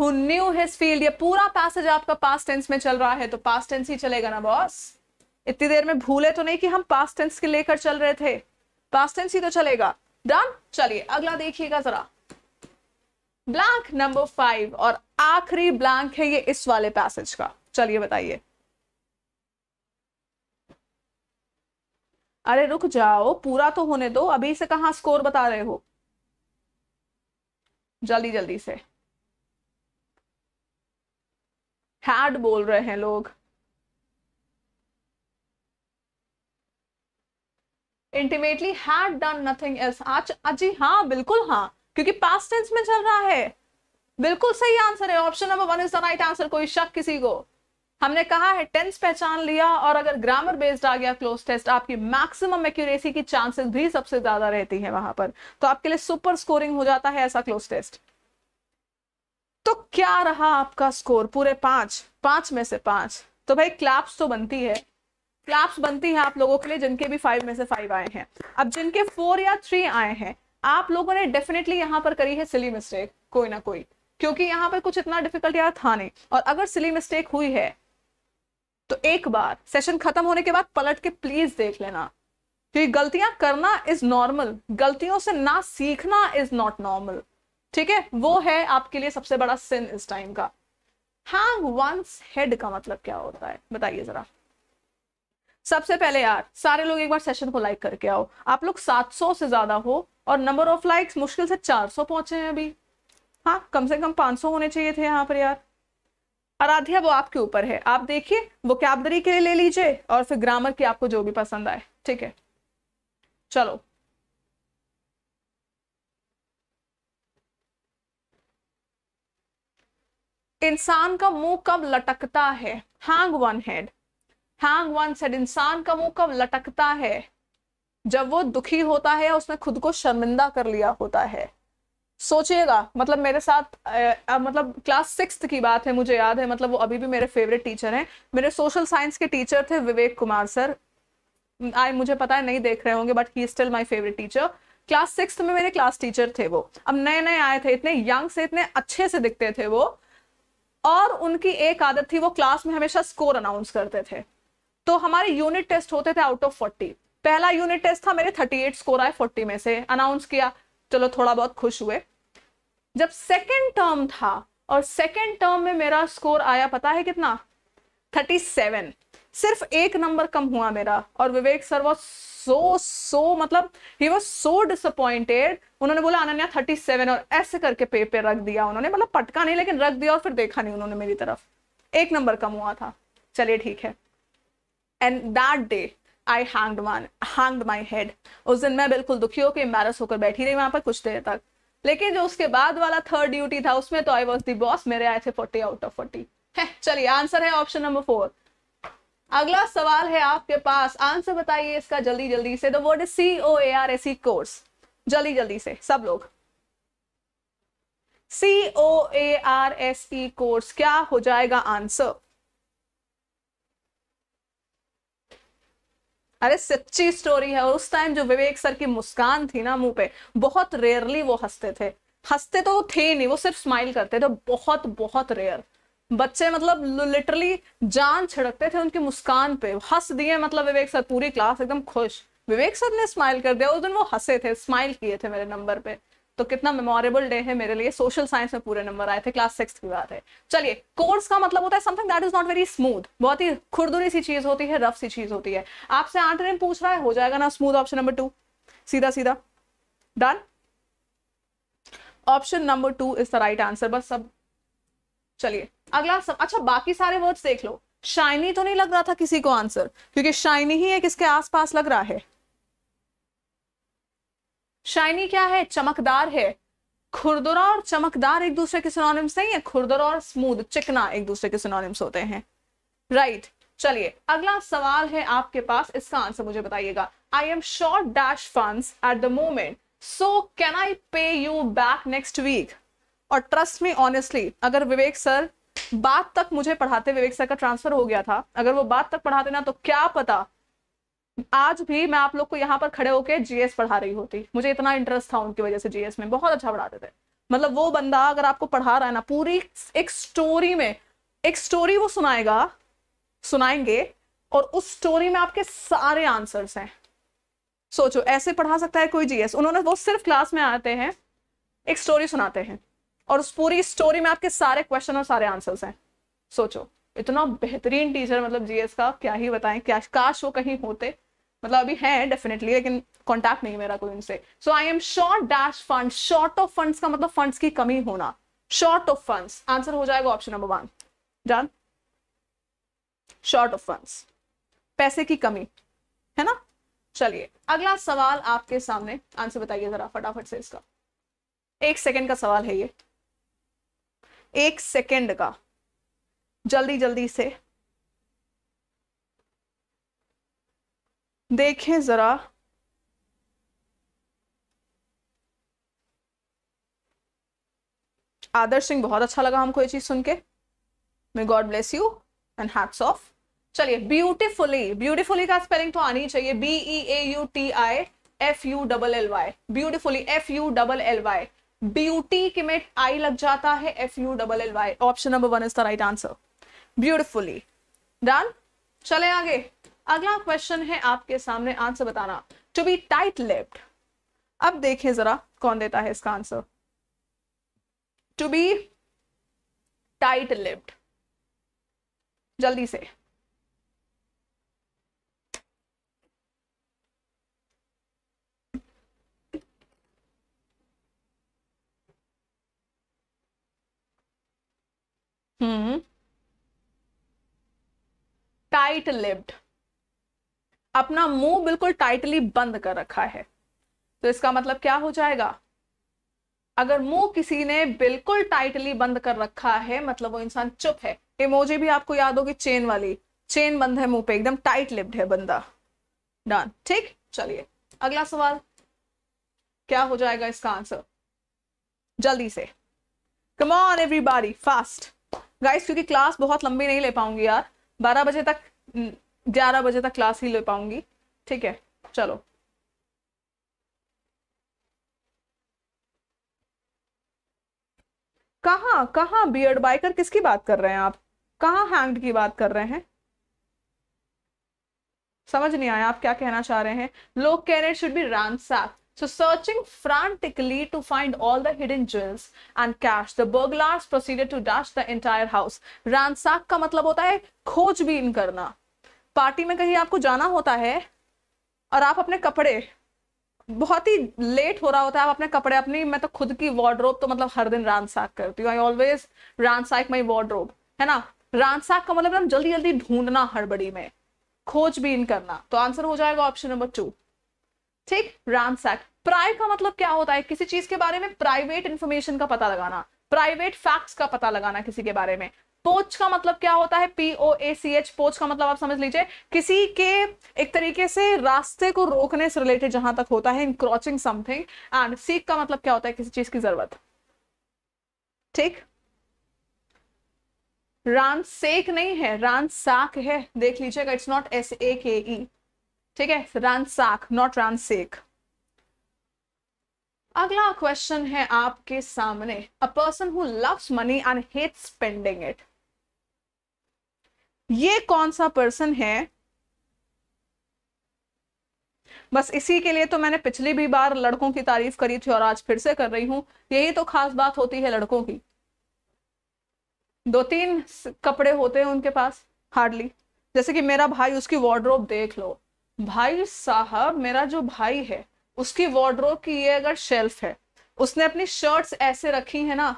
who knew his field ये पूरा पैसेज आपका पास टेंस में चल रहा है तो पास टेंस ही चलेगा ना बॉस इतनी देर में भूले तो नहीं कि हम पास टेंस के लेकर चल रहे थे पास टेंस ही तो चलेगा डन चलिए अगला देखिएगा जरा ब्लैंक नंबर फाइव और आखिरी ब्लैंक है ये इस वाले पैसेज का चलिए बताइए अरे रुक जाओ पूरा तो होने दो अभी से कहा स्कोर बता रहे हो जल्दी जल्दी से हैड बोल रहे हैं लोग intimately had done nothing else आज अजी हाँ बिल्कुल हाँ क्योंकि पास्ट टेंस में चल रहा है बिल्कुल सही आंसर है option number one is the right answer कोई शक किसी को हमने कहा है टेंस पहचान लिया और अगर ग्रामर बेस्ड आ गया क्लोज टेस्ट आपकी मैक्सिमम एक्यूरेसी की चांसेस भी सबसे ज्यादा रहती है वहां पर तो आपके लिए सुपर स्कोरिंग हो जाता है ऐसा क्लोज टेस्ट तो क्या रहा आपका स्कोर पूरे पांच पांच में से पांच तो भाई क्लैप्स तो बनती है क्लैप्स बनती है आप लोगों के लिए जिनके भी फाइव में से फाइव आए हैं अब जिनके फोर या थ्री आए हैं आप लोगों ने डेफिनेटली यहाँ पर करी है सिली मिस्टेक कोई ना कोई क्योंकि यहाँ पर कुछ इतना डिफिकल्ट यार था नहीं और अगर सिली मिस्टेक हुई है तो एक बार सेशन खत्म होने के बाद पलट के प्लीज देख लेना क्योंकि गलतियां करना इज नॉर्मल गलतियों से ना सीखना इज नॉट नॉर्मल ठीक है वो है आपके लिए सबसे बड़ा सिन इस टाइम का हैंग वंस हेड का मतलब क्या होता है बताइए जरा सबसे पहले यार सारे लोग एक बार सेशन को लाइक करके आओ आप लोग 700 से ज्यादा हो और नंबर ऑफ लाइक्स मुश्किल से 400 पहुंचे हैं अभी हाँ कम से कम 500 होने चाहिए थे यहाँ पर यार आराध्या वो आपके ऊपर है आप देखिए वो कैबरी के लिए ले लीजिए और फिर ग्रामर की आपको जो भी पसंद आए ठीक है चलो इंसान का मुंह कब लटकता है hang one head hang one head इंसान का मुंह कब लटकता है जब वो दुखी होता है उसने खुद को शर्मिंदा कर लिया होता है सोचिएगा मतलब मेरे साथ आ, आ, मतलब क्लास सिक्स की बात है मुझे याद है मतलब वो अभी भी मेरे फेवरेट टीचर हैं मेरे सोशल साइंस के टीचर थे विवेक कुमार सर आई मुझे पता है नहीं देख रहे होंगे but he still my favourite teacher class six में मेरे क्लास टीचर थे वो अब नए नए आए थे इतने यंग से इतने अच्छे से दिखते थे वो और उनकी एक आदत थी वो क्लास में हमेशा स्कोर अनाउंस करते थे तो हमारे यूनिट टेस्ट होते थे आउट ऑफ फोर्टी पहला यूनिट टेस्ट था मेरे थर्टी एट स्कोर आए फोर्टी में से अनाउंस किया चलो थोड़ा बहुत खुश हुए जब सेकेंड टर्म था और सेकेंड टर्म में मेरा स्कोर आया पता है कितना थर्टी सेवन सिर्फ एक नंबर कम हुआ मेरा और विवेक सर वो सो सो मतलब ही वॉज सो डिसअपॉइंटेड उन्होंने बोला अनन्या थर्टी सेवन और ऐसे करके पे पे रख दिया उन्होंने मतलब पटका नहीं लेकिन रख दिया और फिर देखा नहीं उन्होंने मेरी तरफ एक नंबर कम हुआ था चलिए ठीक है and that day I hanged मान हैंग माई हेड उस दिन मैं बिल्कुल दुखी होकर इम्बेरस होकर बैठी रही वहां पर कुछ देर तक लेकिन जो उसके बाद वाला थर्ड ड्यूटी था उसमें तो आई वॉज दी बॉस मेरे आए थे फोर्टी आउट ऑफ फोर्टी चलिए आंसर है ऑप्शन नंबर फोर अगला सवाल है आपके पास आंसर बताइए इसका जल्दी जल्दी से the word C O A R S C coarse जल्दी जल्दी से सब लोग C O A R S E coarse क्या हो जाएगा आंसर अरे सच्ची स्टोरी है और उस टाइम जो विवेक सर की मुस्कान थी ना मुंह पे बहुत रेयरली वो हंसते थे हंसते तो थे नहीं वो सिर्फ स्माइल करते थे बहुत बहुत रेयर बच्चे मतलब लिटरली जान छिड़कते थे उनकी मुस्कान पे हंस दिए मतलब विवेक सर पूरी क्लास एकदम खुश विवेक सर ने स्माइल कर दिया उस दिन वो हंसे थे स्माइल किए थे मेरे नंबर पे तो कितना मेमोरेबल डे है मेरे लिए सोशल साइंस में पूरे नंबर आए थे क्लास सिक्स की बात है चलिए कोर्स का मतलब होता है something that is not very smooth बहुत ही खुरदुरी सी चीज होती है रफ सी चीज होती है आपसे आठ दिन पूछ रहा है हो जाएगा ना स्मूथ ऑप्शन नंबर टू सीधा सीधा done option number two is the right answer बस सब चलिए अगला सब अच्छा बाकी सारे वर्ड्स देख लो शाइनी तो नहीं लग रहा था किसी को आंसर क्योंकि शाइनी ही एक इसके आसपास लग रहा है शाइनी क्या है चमकदार है खुरदुरा और चमकदार एक दूसरे के सिनोनिम्स नहीं है खुरदुरा और स्मूथ चिकना एक दूसरे के सिनोनिम्स होते हैं राइट right. चलिए अगला सवाल है आपके पास इसका आंसर मुझे बताइएगा I am short dash fund at the moment so can I pay you back next week और ट्रस्ट मी ऑनेस्टली अगर विवेक सर बात तक मुझे पढ़ाते विवेक सर का ट्रांसफर हो गया था अगर वो बात तक पढ़ाते ना तो क्या पता आज भी मैं आप लोग को यहाँ पर खड़े होकर जीएस पढ़ा रही होती मुझे इतना इंटरेस्ट था उनकी वजह से जीएस में बहुत अच्छा पढ़ाते थे मतलब वो बंदा अगर आपको पढ़ा रहा है ना पूरी एक स्टोरी में एक स्टोरी वो सुनाएगा सुनाएंगे और उस स्टोरी में आपके सारे आंसर्स हैं सोचो ऐसे पढ़ा सकता है कोई जीएस उन्होंने वो सिर्फ क्लास में आते हैं एक स्टोरी सुनाते हैं और उस पूरी स्टोरी में आपके सारे क्वेश्चन और सारे आंसर्स हैं सोचो इतना बेहतरीन टीचर मतलब जीएस का क्या ही बताएं क्या काश वो कहीं होते मतलब अभी है डेफिनेटली लेकिन कांटेक्ट नहीं मेरा कोई उनसे so I am short dash fund short of funds का मतलब फंड्स की कमी होना शॉर्ट ऑफ फंड्स आंसर हो जाएगा option number one done short of funds पैसे की कमी है ना चलिए अगला सवाल आपके सामने आंसर बताइए जरा फटाफट से इसका एक सेकेंड का सवाल है ये एक सेकेंड का जल्दी जल्दी से देखें जरा आदर्श सिंह बहुत अच्छा लगा हमको ये चीज सुन के may god bless you and hats off चलिए ब्यूटिफुली ब्यूटिफुली का स्पेलिंग तो आनी चाहिए B E A U T I F U double L Y beautifully F U double L Y beauty के में आई लग जाता है F U double L Y option number one is the right answer beautifully done चले आगे अगला question है आपके सामने आंसर बताना टू बी टाइट लिप्ड अब देखें जरा कौन देता है इसका answer to be tight lipped जल्दी से हम्म टाइट लिप्ड अपना मुंह बिल्कुल टाइटली बंद कर रखा है तो इसका मतलब क्या हो जाएगा अगर मुंह किसी ने बिल्कुल टाइटली बंद कर रखा है मतलब वो इंसान चुप है इमोजी भी आपको याद होगी चेन वाली चेन बंद है मुंह पे एकदम टाइट लिप्ड है बंदा डन ठीक चलिए अगला सवाल क्या हो जाएगा इसका आंसर जल्दी से come on every everybody fast guys क्योंकि क्लास बहुत लंबी नहीं ले पाऊंगी यार बारह बजे तक ग्यारह बजे तक क्लास ही ले पाऊंगी ठीक है चलो कहाँ कहाँ बियर्ड बाइकर किसकी बात कर रहे हैं आप कहाँ हैंग्ड की बात कर रहे हैं समझ नहीं आया आप क्या कहना चाह रहे हैं लोग कह should be ram So searching frantically to find all the hidden jewels and cash, the burglars proceeded to dash the entire house. Ransack का मतलब होता है खोजबीन करना पार्टी में कहीं आपको जाना होता है और आप अपने कपड़े बहुत ही लेट हो रहा होता है आप अपने कपड़े अपनी मैं तो खुद की वार्ड्रोब तो मतलब हर दिन रानसाक करती हूँ आई ऑलवेज रानसाक माई वार्ड्रोब है ना रानसाक का मतलब हम जल्दी जल्दी ढूंढना हड़बड़ी में खोजबीन करना तो आंसर हो जाएगा ऑप्शन नंबर टू ठीक रैमसैक प्राय का मतलब क्या होता है किसी चीज के बारे में प्राइवेट इंफॉर्मेशन का पता लगाना प्राइवेट फैक्ट्स का पता लगाना किसी के बारे में पोच का मतलब क्या होता है पी ओ ए सी एच पोच का मतलब आप समझ लीजिए किसी के एक तरीके से रास्ते को रोकने से रिलेटेड जहां तक होता है इनक्रोचिंग समथिंग एंड सीख का मतलब क्या होता है किसी चीज की जरूरत ठीक रान सेक नहीं है रान साक है देख लीजिएगा इट्स नॉट एस ए के ई ठीक है रानसाक नॉट रैनसेक अगला क्वेश्चन है आपके सामने a person who loves money and hate spending it ये कौन सा पर्सन है बस इसी के लिए तो मैंने पिछली भी बार लड़कों की तारीफ करी थी और आज फिर से कर रही हूं यही तो खास बात होती है लड़कों की दो तीन कपड़े होते हैं उनके पास हार्डली जैसे कि मेरा भाई उसकी वार्ड्रोब देख लो भाई साहब मेरा जो भाई है उसकी वार्ड्रोब की ये अगर शेल्फ है उसने अपनी शर्ट्स ऐसे रखी है ना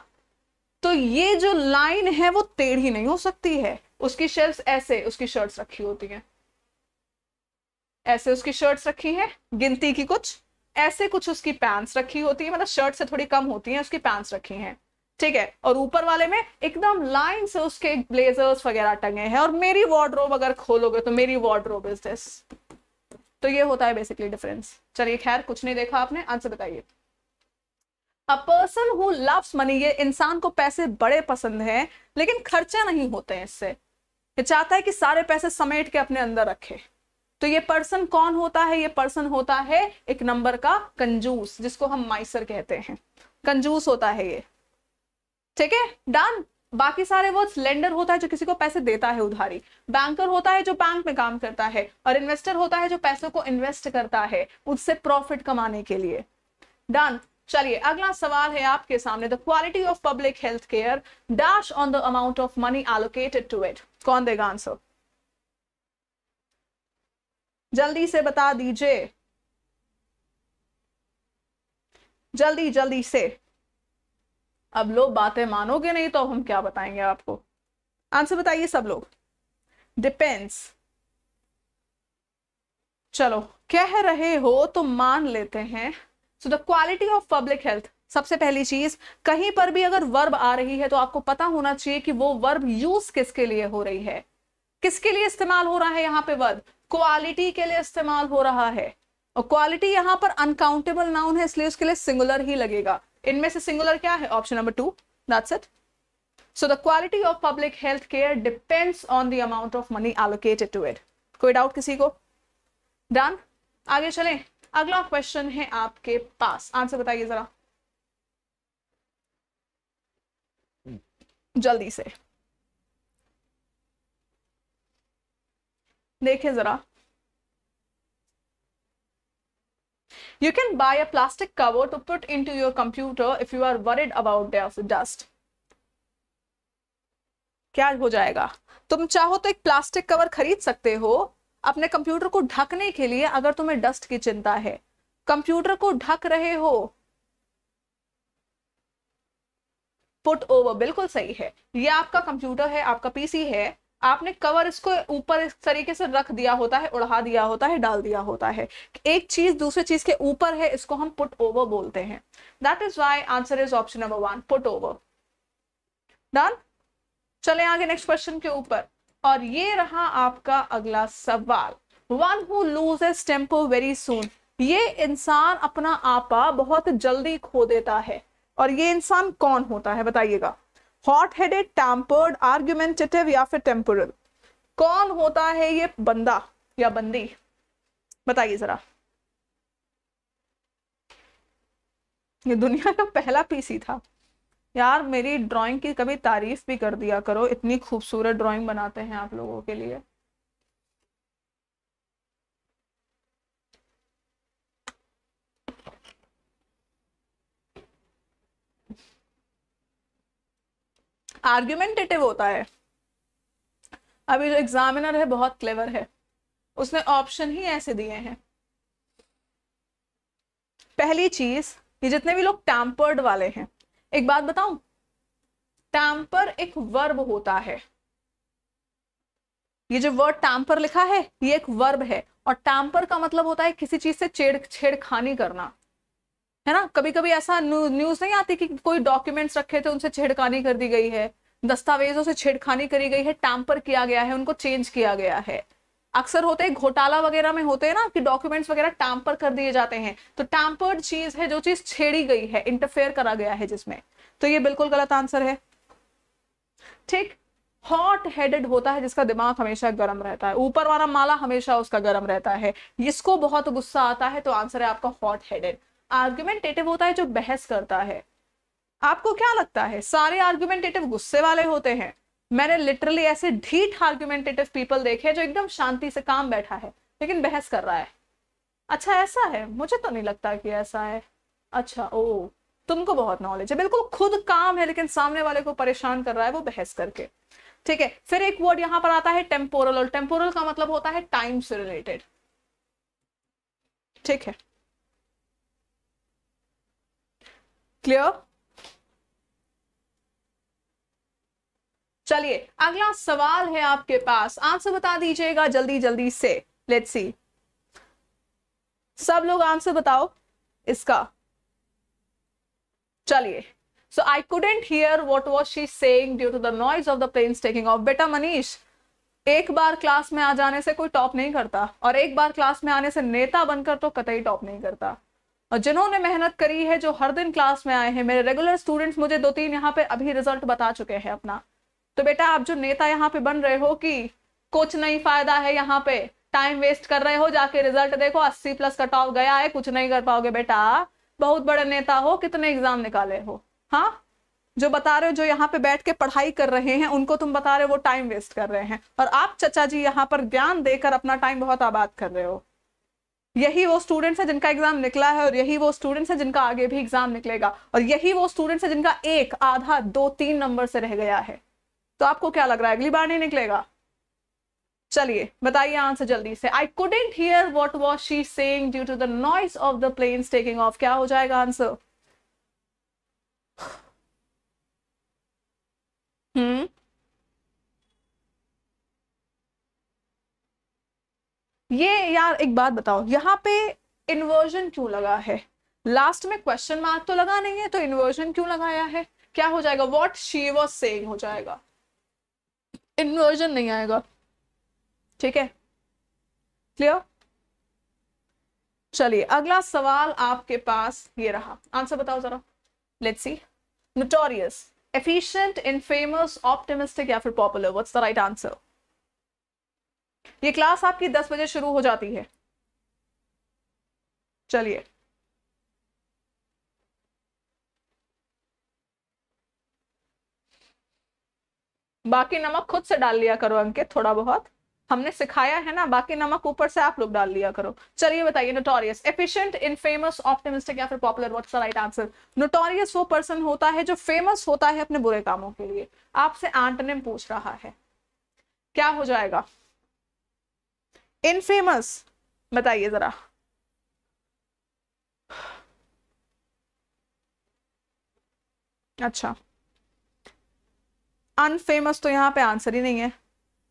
तो ये जो लाइन है वो टेढ़ी नहीं हो सकती है उसकी शेल्फ ऐसे उसकी शर्ट्स रखी होती हैं ऐसे उसकी शर्ट्स रखी है गिनती की कुछ ऐसे कुछ उसकी पैंट्स रखी होती है मतलब शर्ट से थोड़ी कम होती है उसकी पैंट्स रखी है ठीक है और ऊपर वाले में एकदम लाइन से उसके ब्लेजर्स वगैरह टंगे हैं और मेरी वार्ड्रोब अगर खोलोगे तो मेरी वार्ड्रोब इज दिस तो ये होता है बेसिकली डिफरेंस चलिए खैर कुछ नहीं देखा आपने आंसर बताइए a person who loves money ये इंसान को पैसे बड़े पसंद हैं लेकिन खर्चा नहीं होते हैं इससे ये चाहता है कि सारे पैसे समेट के अपने अंदर रखे तो ये पर्सन कौन होता है ये पर्सन होता है एक नंबर का कंजूस जिसको हम माइसर कहते हैं कंजूस होता है ये ठीक है डन बाकी सारे वो लेंडर होता है जो किसी को पैसे देता है उधारी बैंकर होता है जो बैंक में काम करता है और इन्वेस्टर होता है जो पैसों को इन्वेस्ट करता है उससे प्रॉफिट कमाने के लिए डन चलिए अगला सवाल है आपके सामने the quality of public health care dash on the amount of money allocated to it कौन देगा आंसर जल्दी से बता दीजिए जल्दी जल्दी से अब लोग बातें मानोगे नहीं तो अब हम क्या बताएंगे आपको आंसर बताइए सब लोग डिपेंड्स चलो कह रहे हो तो मान लेते हैं so the quality of public health सबसे पहली चीज कहीं पर भी अगर वर्ब आ रही है तो आपको पता होना चाहिए कि वो वर्ब यूज किसके लिए हो रही है किसके लिए इस्तेमाल हो रहा है यहाँ पे वर्ब क्वालिटी के लिए इस्तेमाल हो रहा है और क्वालिटी यहाँ पर अनकाउंटेबल नाउन है इसलिए उसके लिए सिंगुलर ही लगेगा इनमें से सिंगुलर क्या है option number two that's it so the quality of public health care depends on the amount of money allocated to it कोई डाउट किसी को डन आगे चले अगला क्वेश्चन है आपके पास आंसर बताइए जरा जल्दी से देखें जरा You can buy a plastic cover to put into your computer if you are worried about dust. क्या हो जाएगा तुम चाहो तो एक प्लास्टिक कवर खरीद सकते हो अपने कंप्यूटर को ढकने के लिए अगर तुम्हें डस्ट की चिंता है कंप्यूटर को ढक रहे हो पुट ओवर बिल्कुल सही है ये आपका कंप्यूटर है आपका पीसी है आपने कवर इसको ऊपर इस तरीके से रख दिया होता है उड़ा दिया होता है डाल दिया होता है एक चीज दूसरे चीज के ऊपर है इसको हम पुट ओवर बोलते हैं that is why answer is option number one put over done चले आगे नेक्स्ट क्वेश्चन के ऊपर और ये रहा आपका अगला सवाल one who loses temper very soon ये इंसान अपना आपा बहुत जल्दी खो देता है और ये इंसान कौन होता है बताइएगा हॉट हेडेड टेम्पर्ड आर्ग्यूमेंटेटिव या फिर टेम्पोरल कौन होता है ये बंदा या बंदी बताइए जरा ये दुनिया का पहला पीसी था यार मेरी ड्राइंग की कभी तारीफ भी कर दिया करो इतनी खूबसूरत ड्राइंग बनाते हैं आप लोगों के लिए आर्ग्यूमेंटेटिव होता है अभी जो एग्जामिनर है बहुत क्लेवर है उसने ऑप्शन ही ऐसे दिए हैं पहली चीज ये जितने भी लोग टैम्पर्ड वाले हैं एक बात बताऊं टैम्पर एक वर्ब होता है ये जो वर्ड टैम्पर लिखा है ये एक वर्ब है और टैम्पर का मतलब होता है किसी चीज से छेड़ छेड़खानी करना है ना कभी कभी ऐसा न्यूज नहीं आती कि कोई डॉक्यूमेंट्स रखे थे उनसे छेड़खानी कर दी गई है दस्तावेजों से छेड़खानी करी गई है टैंपर किया गया है उनको चेंज किया गया है अक्सर होते हैं घोटाला वगैरह में होते हैं ना कि डॉक्यूमेंट्स वगैरह टैंपर कर दिए जाते हैं तो टैंपर्ड चीज है जो चीज छेड़ी गई है इंटरफेयर करा गया है जिसमें तो ये बिल्कुल गलत आंसर है ठीक हॉट हेडेड होता है जिसका दिमाग हमेशा गर्म रहता है ऊपर वाला माला हमेशा उसका गर्म रहता है इसको बहुत गुस्सा आता है तो आंसर है आपका हॉट हेडेड आर्ग्यूमेंटेटिव होता है जो बहस करता है आपको क्या लगता है सारे आर्ग्यूमेंटेटिव गुस्से वाले होते हैं मैंने लिटरली ऐसे ढीठ आर्ग्यूमेंटेटिव पीपल देखे जो एकदम शांति से काम बैठा है लेकिन बहस कर रहा है अच्छा ऐसा है मुझे तो नहीं लगता कि ऐसा है अच्छा ओ तुमको बहुत नॉलेज है बिल्कुल खुद काम है लेकिन सामने वाले को परेशान कर रहा है वो बहस करके ठीक है फिर एक वर्ड यहां पर आता है टेम्पोरल और टेम्पोरल का मतलब होता है टाइम से रिलेटेड ठीक है क्लियर चलिए अगला सवाल है आपके पास आंसर बता दीजिएगा जल्दी जल्दी से लेट्स सी सब लोग आंसर बताओ इसका चलिए so I couldn't hear what was she saying due to the noise of the planes taking एक बार क्लास में आ जाने से कोई टॉप नहीं करता और एक बार क्लास में आने से नेता बनकर तो कतई टॉप नहीं करता और जिन्होंने मेहनत करी है जो हर दिन क्लास में आए हैं मेरे रेगुलर स्टूडेंट्स मुझे दो तीन यहाँ पे अभी रिजल्ट बता चुके हैं अपना तो बेटा आप जो नेता यहाँ पे बन रहे हो कि कुछ नहीं फायदा है यहाँ पे टाइम वेस्ट कर रहे हो जाके रिजल्ट देखो अस्सी प्लस कट ऑफ गया है कुछ नहीं कर पाओगे बेटा बहुत बड़े नेता हो कितने एग्जाम निकाले हो हाँ जो बता रहे हो जो यहाँ पे बैठ के पढ़ाई कर रहे हैं उनको तुम बता रहे हो वो टाइम वेस्ट कर रहे हैं और आप चचा जी यहाँ पर ज्ञान देकर अपना टाइम बहुत आबाद कर रहे हो यही वो स्टूडेंट्स है जिनका एग्जाम निकला है और यही वो स्टूडेंट्स है जिनका आगे भी एग्जाम निकलेगा और यही वो स्टूडेंट्स है जिनका एक आधा दो तीन नंबर से रह गया है तो आपको क्या लग रहा है अगली बार नहीं निकलेगा चलिए बताइए आंसर जल्दी से I couldn't hear what was she saying due to the noise of the plane taking off क्या हो जाएगा आंसर हम्म ये यार एक बात बताओ यहां पे इन्वर्जन क्यों लगा है लास्ट में क्वेश्चन मार्क तो लगा नहीं है तो इन्वर्जन क्यों लगाया है क्या हो जाएगा वॉट शी वॉज सेंग हो जाएगा इन्वर्जन नहीं आएगा ठीक है क्लियर चलिए अगला सवाल आपके पास ये रहा आंसर बताओ जरा let's see notorious efficient famous optimistic या फिर popular what's the right answer ये क्लास आपकी दस बजे शुरू हो जाती है चलिए बाकी नमक खुद से डाल लिया करो अंकित थोड़ा बहुत हमने सिखाया है ना बाकी नमक ऊपर से आप लोग डाल लिया करो चलिए बताइए notorious efficient infamous optimistic या फिर popular what's the right answer notorious वो पर्सन होता है जो फेमस होता है अपने बुरे कामों के लिए आपसे एंटोनिम पूछ रहा है क्या हो जाएगा इन फेमस बताइए जरा अच्छा अनफेमस तो यहाँ पे आंसर ही नहीं है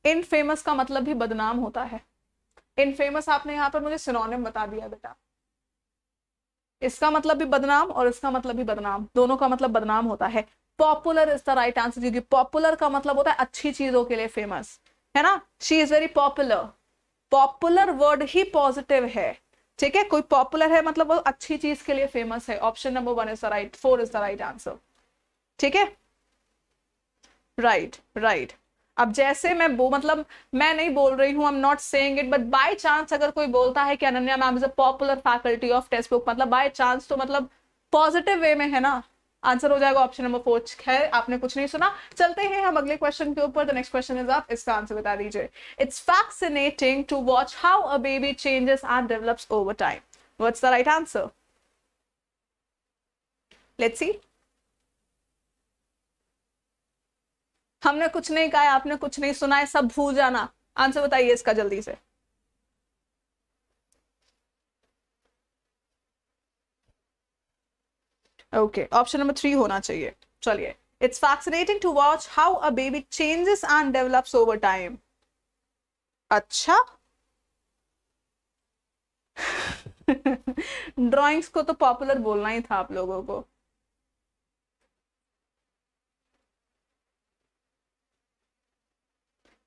इनफेमस का मतलब भी बदनाम होता है इनफेमस आपने यहाँ पर मुझे सिनोनिम बता दिया बेटा इसका मतलब भी बदनाम और इसका मतलब भी बदनाम दोनों का मतलब बदनाम होता है popular is the right answer क्योंकि पॉपुलर का मतलब होता है अच्छी चीजों के लिए फेमस है ना she is very popular popular word ही पॉजिटिव है ठीक है कोई पॉपुलर है मतलब वो अच्छी चीज के लिए फेमस है option number one is the right four is the right answer ठीक है राइट राइट अब जैसे मैं वो मतलब मैं नहीं बोल रही हूँ I am not saying it but by chance अगर कोई बोलता है कि Ananya ma'am is a popular faculty of textbook मतलब बाय चांस तो मतलब पॉजिटिव वे में है ना आंसर हो जाएगा ऑप्शन नंबर फोर खैर आपने कुछ नहीं सुना चलते हैं हम अगले क्वेश्चन के ऊपर द नेक्स्ट क्वेश्चन इज आप इसका आंसर बता दीजिए it's fascinating to watch how a baby changes and develops over time what's the right answer let's see हमने कुछ नहीं कहा आपने कुछ नहीं सुना है सब भूल जाना आंसर बताइए इसका जल्दी से ओके ऑप्शन नंबर थ्री होना चाहिए चलिए it's fascinating to watch how a baby changes and develops over time अच्छा ड्रॉइंग्स [LAUGHS] को तो पॉपुलर बोलना ही था आप लोगों को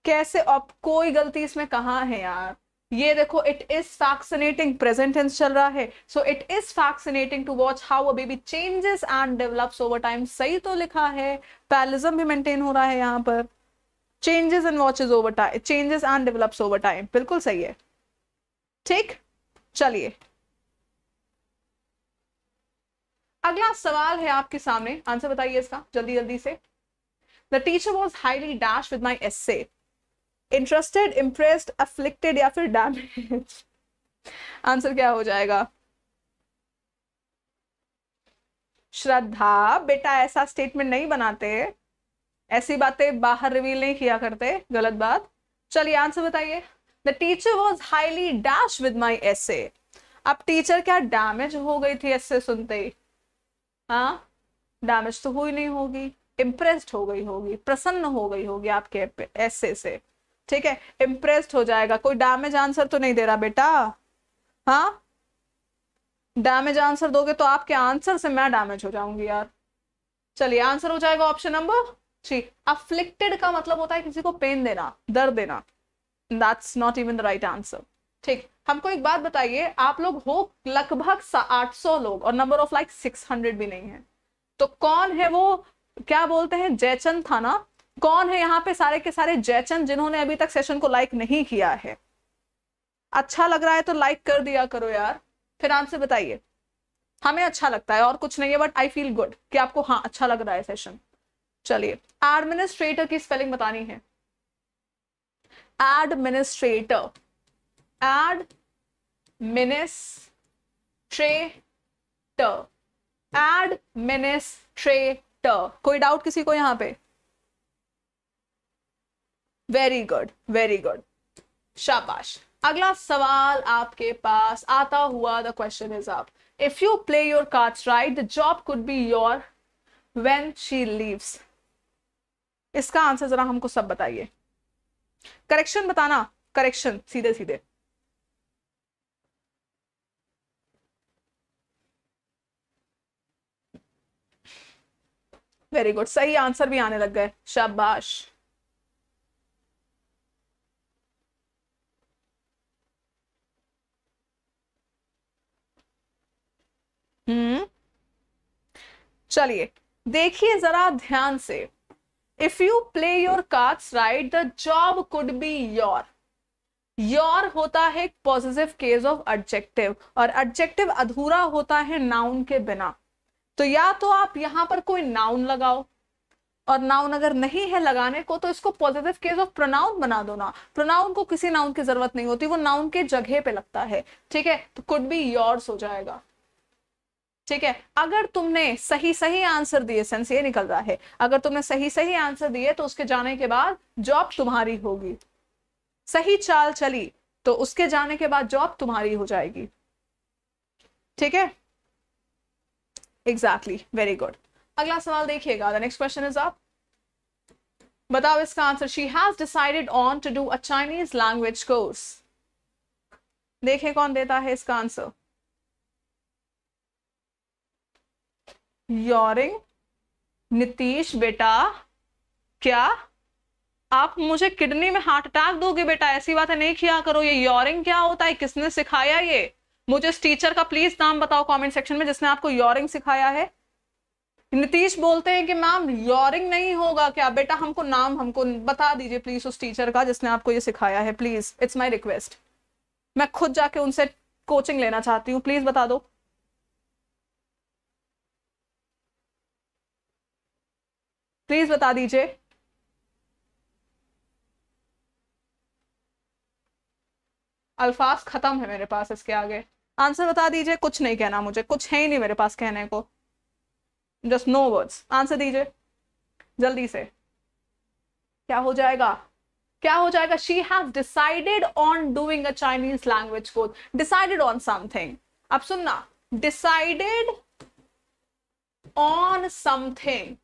कैसे अब कोई गलती इसमें कहाँ है यार ये देखो it is fascinating present tense चल रहा है so it is fascinating to watch how a baby changes and develops over time सही तो लिखा है पैलिज्म भी मेंटेन हो रहा है यहाँ पर changes and watches over time changes and develops over time बिल्कुल सही है ठीक चलिए अगला सवाल है आपके सामने आंसर बताइए इसका जल्दी जल्दी से the teacher was highly dash with my essay interested impressed afflicted या फिर डैमेज आंसर क्या हो जाएगा श्रद्धा बेटा ऐसा स्टेटमेंट नहीं बनाते ऐसी बातें बाहर रिवील नहीं किया करते गलत बात चलिए आंसर बताइए the teacher was highly dash with my essay अब टीचर क्या डैमेज हो गई थी ऐसे सुनते ही हाँ डैमेज तो हुई नहीं होगी इम्प्रेस्ड हो गई होगी प्रसन्न हो गई होगी आपके ऐसे से ठीक है इम्प्रेस्ड हो जाएगा कोई डैमेज आंसर तो नहीं दे रहा बेटा हाँ डैमेज आंसर दोगे तो आपके आंसर से मैं डैमेज हो जाऊंगी यार चलिए आंसर हो जाएगा ऑप्शन नंबर थ्री अफ्लिक्टेड का मतलब होता है किसी को पेन देना दर्द देना that's not even the right answer ठीक हमको एक बात बताइए आप लोग हो लगभग आठ सौ लोग और number of like six hundred भी नहीं है तो कौन है वो क्या बोलते हैं जयचंद था ना कौन है यहाँ पे सारे के सारे जयचंद जिन्होंने अभी तक सेशन को लाइक नहीं किया है अच्छा लग रहा है तो लाइक कर दिया करो यार फिर आपसे बताइए हमें अच्छा लगता है और कुछ नहीं है बट आई फील गुड कि आपको हाँ अच्छा लग रहा है सेशन चलिए एडमिनिस्ट्रेटर की स्पेलिंग बतानी है एडमिनिस्ट्रेटर एड मिनिस्ट्रेटर एडमिनिस्ट्रेटर कोई डाउट किसी को यहां पे वेरी गुड वेरी गुड शाबाश अगला सवाल आपके पास आता हुआ द क्वेश्चन इज आप if you play your cards right the job could be your when she leaves इसका आंसर जरा हमको सब बताइए करेक्शन बताना करेक्शन सीधे सीधे वेरी गुड सही आंसर भी आने लग गए शाबाश हम्म चलिए देखिए जरा ध्यान से if you play your cards right the job could be your your होता है एक पॉजिटिव केस ऑफ एडजेक्टिव और एडजेक्टिव अधूरा होता है नाउन के बिना तो या तो आप यहां पर कोई नाउन लगाओ और नाउन अगर नहीं है लगाने को तो इसको पॉजिटिव केस ऑफ प्रोनाउन बना दो ना प्रोनाउन को किसी नाउन की जरूरत नहीं होती वो नाउन के जगह पे लगता है ठीक है तो कुड बी योर्स हो जाएगा ठीक है अगर तुमने सही सही आंसर दिए सेंस ये निकल रहा है अगर तुमने सही सही आंसर दिए तो उसके जाने के बाद जॉब तुम्हारी होगी सही चाल चली तो उसके जाने के बाद जॉब तुम्हारी हो जाएगी ठीक है एग्जैक्टली वेरी गुड अगला सवाल देखिएगा नेक्स्ट क्वेश्चन इज आप बताओ इसका answer she has decided on to do a Chinese language course देखें कौन देता है इसका आंसर योरिंग नीतीश बेटा क्या आप मुझे किडनी में हार्ट अटैक दोगे बेटा ऐसी बातें नहीं किया करो ये योरिंग क्या होता है किसने सिखाया ये मुझे इस टीचर का प्लीज नाम बताओ कमेंट सेक्शन में जिसने आपको योरिंग सिखाया है नीतीश बोलते हैं कि मैम योरिंग नहीं होगा क्या बेटा हमको नाम हमको बता दीजिए प्लीज उस टीचर का जिसने आपको ये सिखाया है प्लीज इट्स माई रिक्वेस्ट मैं खुद जाके उनसे कोचिंग लेना चाहती हूँ प्लीज बता दो प्लीज बता दीजिए अल्फाज खत्म है मेरे पास इसके आगे आंसर बता दीजिए कुछ नहीं कहना मुझे कुछ है ही नहीं मेरे पास कहने को जस्ट नो वर्ड्स आंसर दीजिए जल्दी से क्या हो जाएगा क्या हो जाएगा she have decided on doing a Chinese language course decided on something अब सुनना डिसाइडेड ऑन समथिंग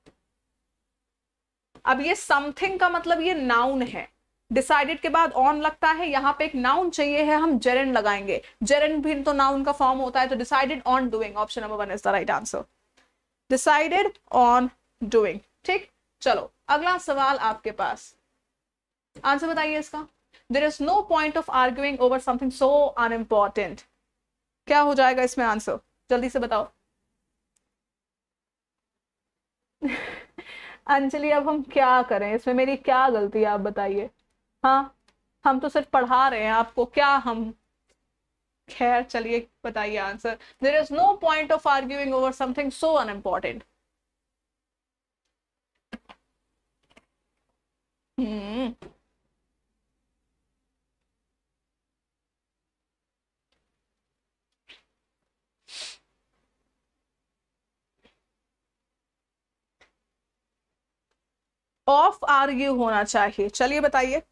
अब ये समथिंग का मतलब ये नाउन है डिसाइडेड के बाद ऑन लगता है यहाँ पे एक नाउन चाहिए है हम जेरन लगाएंगे जेरन भी तो नाउन का फॉर्म होता है तो decided on doing option number one is the right answer decided on doing ठीक चलो अगला सवाल आपके पास आंसर बताइए इसका there is no point of arguing over something so unimportant क्या हो जाएगा इसमें आंसर जल्दी से बताओ अंजलि अब हम क्या करें इसमें मेरी क्या गलती है आप बताइए हाँ हम तो सिर्फ पढ़ा रहे हैं आपको क्या हम खैर चलिए बताइए answer there is no point of arguing over something so unimportant hmm of argue होना चाहिए चलिए बताइए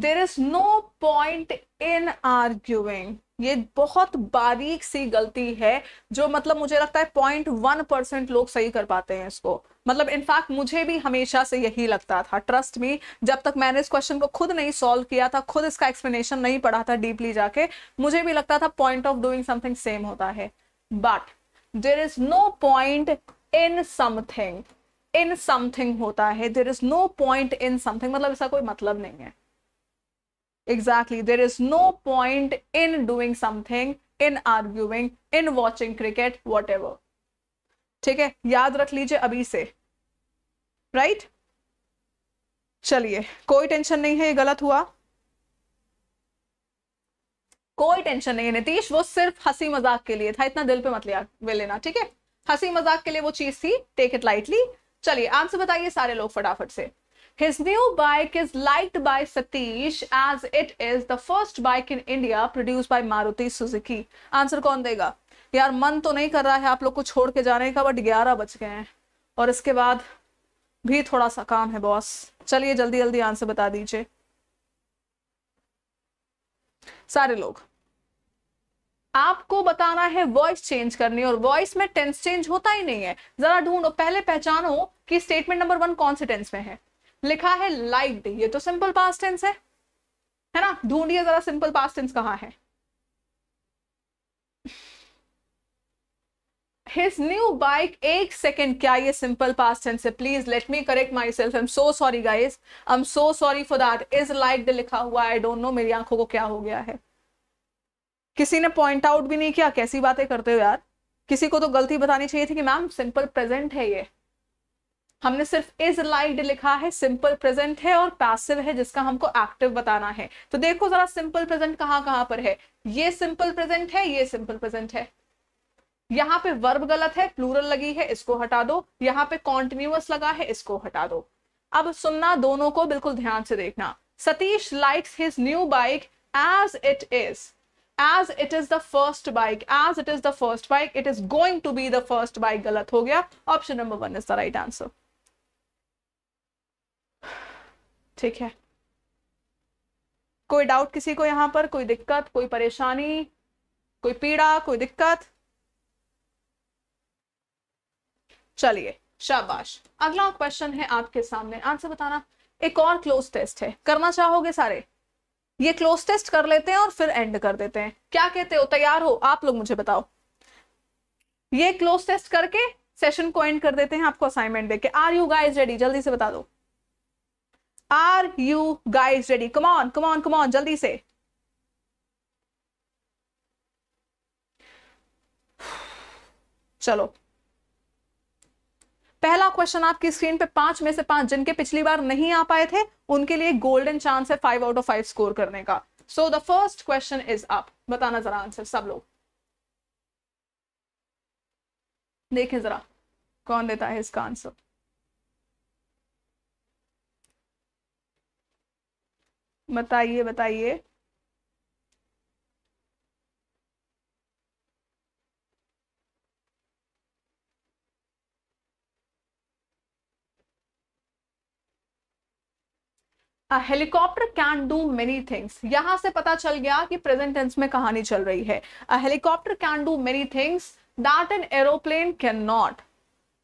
there is no point in arguing ये बहुत बारीक सी गलती है जो मतलब मुझे लगता है पॉइंट वन परसेंट लोग सही कर पाते हैं इसको मतलब इनफैक्ट मुझे भी हमेशा से यही लगता था ट्रस्ट मी जब तक मैंने इस क्वेश्चन को खुद नहीं सॉल्व किया था खुद इसका एक्सप्लेनेशन नहीं पढ़ा था डीपली जाके मुझे भी लगता था point of doing something same होता है but there is no point in something in something होता है there is no point in something मतलब इसका कोई मतलब नहीं है exactly there is no point in doing something in arguing in watching cricket what ठीक है याद रख लीजिए अभी से राइट right? चलिए कोई टेंशन नहीं है ये गलत हुआ कोई टेंशन नहीं है नीतीश वो सिर्फ हंसी मजाक के लिए था इतना दिल पे मत लिया वे लेना ठीक है हंसी मजाक के लिए वो चीज थी टेक इट लाइटली चलिए आंसर बताइए सारे लोग फटाफट से his new bike is liked by Satish as it is the first bike in India produce by Maruti Suzuki answer कौन देगा यार मन तो नहीं कर रहा है आप लोग को छोड़ के जाने का बट ग्यारह बज गए हैं और इसके बाद भी थोड़ा सा काम है बॉस चलिए जल्दी जल्दी आंसर बता दीजिए सारे लोग आपको बताना है वॉइस चेंज करनी और वॉइस में टेंस चेंज होता ही नहीं है जरा ढूंढो पहले पहचानो कि स्टेटमेंट नंबर वन कौन से टेंस में है लिखा है लाइक ये तो सिंपल पास्ट टेंस है है ना ढूंढिए जरा सिंपल पास्ट टेंस कहा है his new bike एक सेकेंड क्या ये सिंपल पास्ट टेंस है please let me correct myself I am so sorry guys I am so sorry for that is like लिखा हुआ आई डोंट नो मेरी आंखों को क्या हो गया है किसी ने पॉइंट आउट भी नहीं किया कैसी बातें करते हो यार किसी को तो गलती बतानी चाहिए थी कि मैम सिंपल प्रेजेंट है ये हमने सिर्फ इज लाइड लिखा है सिंपल प्रेजेंट है और पैसिव है जिसका हमको एक्टिव बताना है तो देखो जरा सिंपल प्रेजेंट कहाँ कहाँ पर है ये सिंपल प्रेजेंट है ये सिंपल प्रेजेंट है यहाँ पे वर्ब गलत है प्लूरल लगी है इसको हटा दो यहाँ पे कॉन्टिन्यूअस लगा है इसको हटा दो अब सुनना दोनों को बिल्कुल ध्यान से देखना Satish likes his new bike as it is as it is the first bike as it is the first bike it is going to be the first bike गलत हो गया option number one is the right answer ठीक है कोई doubt किसी को यहां पर कोई दिक्कत कोई परेशानी कोई पीड़ा कोई दिक्कत चलिए शाबाश अगला क्वेश्चन है आपके सामने आंसर बताना एक और क्लोज टेस्ट है करना चाहोगे सारे ये क्लोज टेस्ट कर लेते हैं और फिर एंड कर देते हैं क्या कहते हो तैयार हो आप लोग मुझे बताओ ये क्लोज टेस्ट करके सेशन को एंड कर देते हैं आपको असाइनमेंट देके आर यू गाइज रेडी जल्दी से बता दो are you guys ready come on come on come on जल्दी से [SIGHS] चलो पहला क्वेश्चन आपकी स्क्रीन पे पांच में से पांच जिनके पिछली बार नहीं आ पाए थे उनके लिए गोल्डन चांस है five out of five score करने का so the first question is आप बताना जरा आंसर सब लोग देखें जरा कौन देता है इसका आंसर बताइए बताइए helicopter can do many things यहां से पता चल गया कि प्रेजेंट टेंस में कहानी चल रही है helicopter can do many things that an aeroplane can not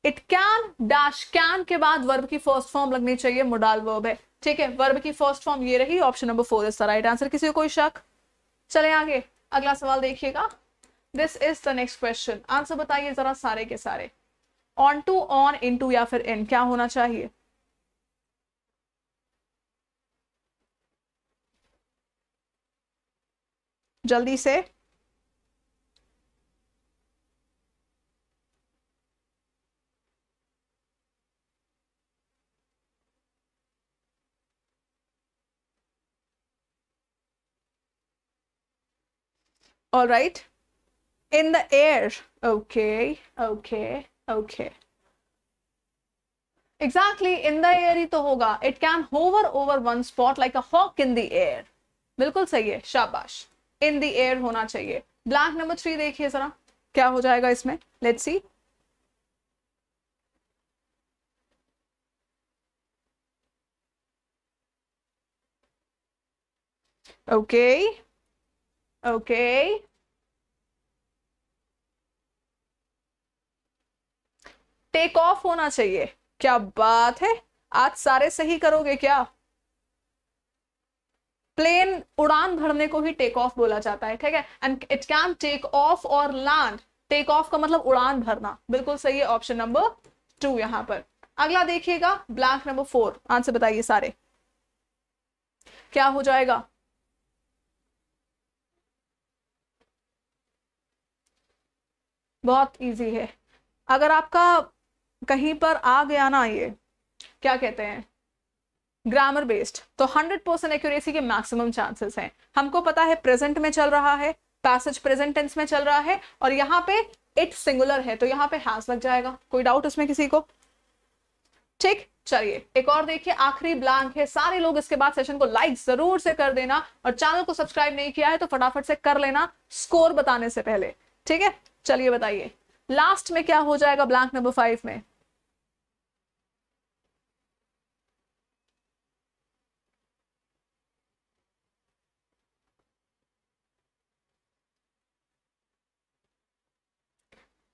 it can dash can के बाद वर्ब की फर्स्ट फॉर्म लगनी चाहिए मुडाल वर्ब है ठीक है वर्ब की फर्स्ट फॉर्म ये रही option number four is the right answer किसी को कोई शक चले आगे अगला सवाल देखिएगा this is the next question answer बताइए जरा सारे के सारे on to on in to या फिर इन क्या होना चाहिए जल्दी से all right in the air okay okay okay exactly in the air hi to hoga it can hover over one spot like a hawk in the air bilkul sahi hai shabash in the air होना चाहिए blank number three देखिए जरा क्या हो जाएगा इसमें let see okay okay take off होना चाहिए क्या बात है आज सारे सही करोगे क्या प्लेन उड़ान भरने को ही टेक ऑफ बोला जाता है ठीक है and it can take off और लैंड टेक ऑफ का मतलब उड़ान भरना बिल्कुल सही है ऑप्शन नंबर टू यहां पर अगला देखिएगा ब्लैंक नंबर फोर आंसर बताइए सारे क्या हो जाएगा बहुत इजी है अगर आपका कहीं पर आ गया ना ये क्या कहते हैं ग्रामर बेस्ड तो 100 परसेंट एक्यूरेसी के मैक्सिमम चांसेस हैं हमको पता है प्रेजेंट में चल रहा है पैसेज प्रेजेंट टेंस में चल रहा है और यहाँ पे इट सिंगुलर है तो यहाँ पे हैज लग जाएगा कोई डाउट उसमें किसी को ठीक चलिए एक और देखिए आखिरी ब्लैंक है सारे लोग इसके बाद सेशन को लाइक जरूर से कर देना और चैनल को सब्सक्राइब नहीं किया है तो फटाफट से कर लेना स्कोर बताने से पहले ठीक है चलिए बताइए लास्ट में क्या हो जाएगा ब्लैंक नंबर फाइव में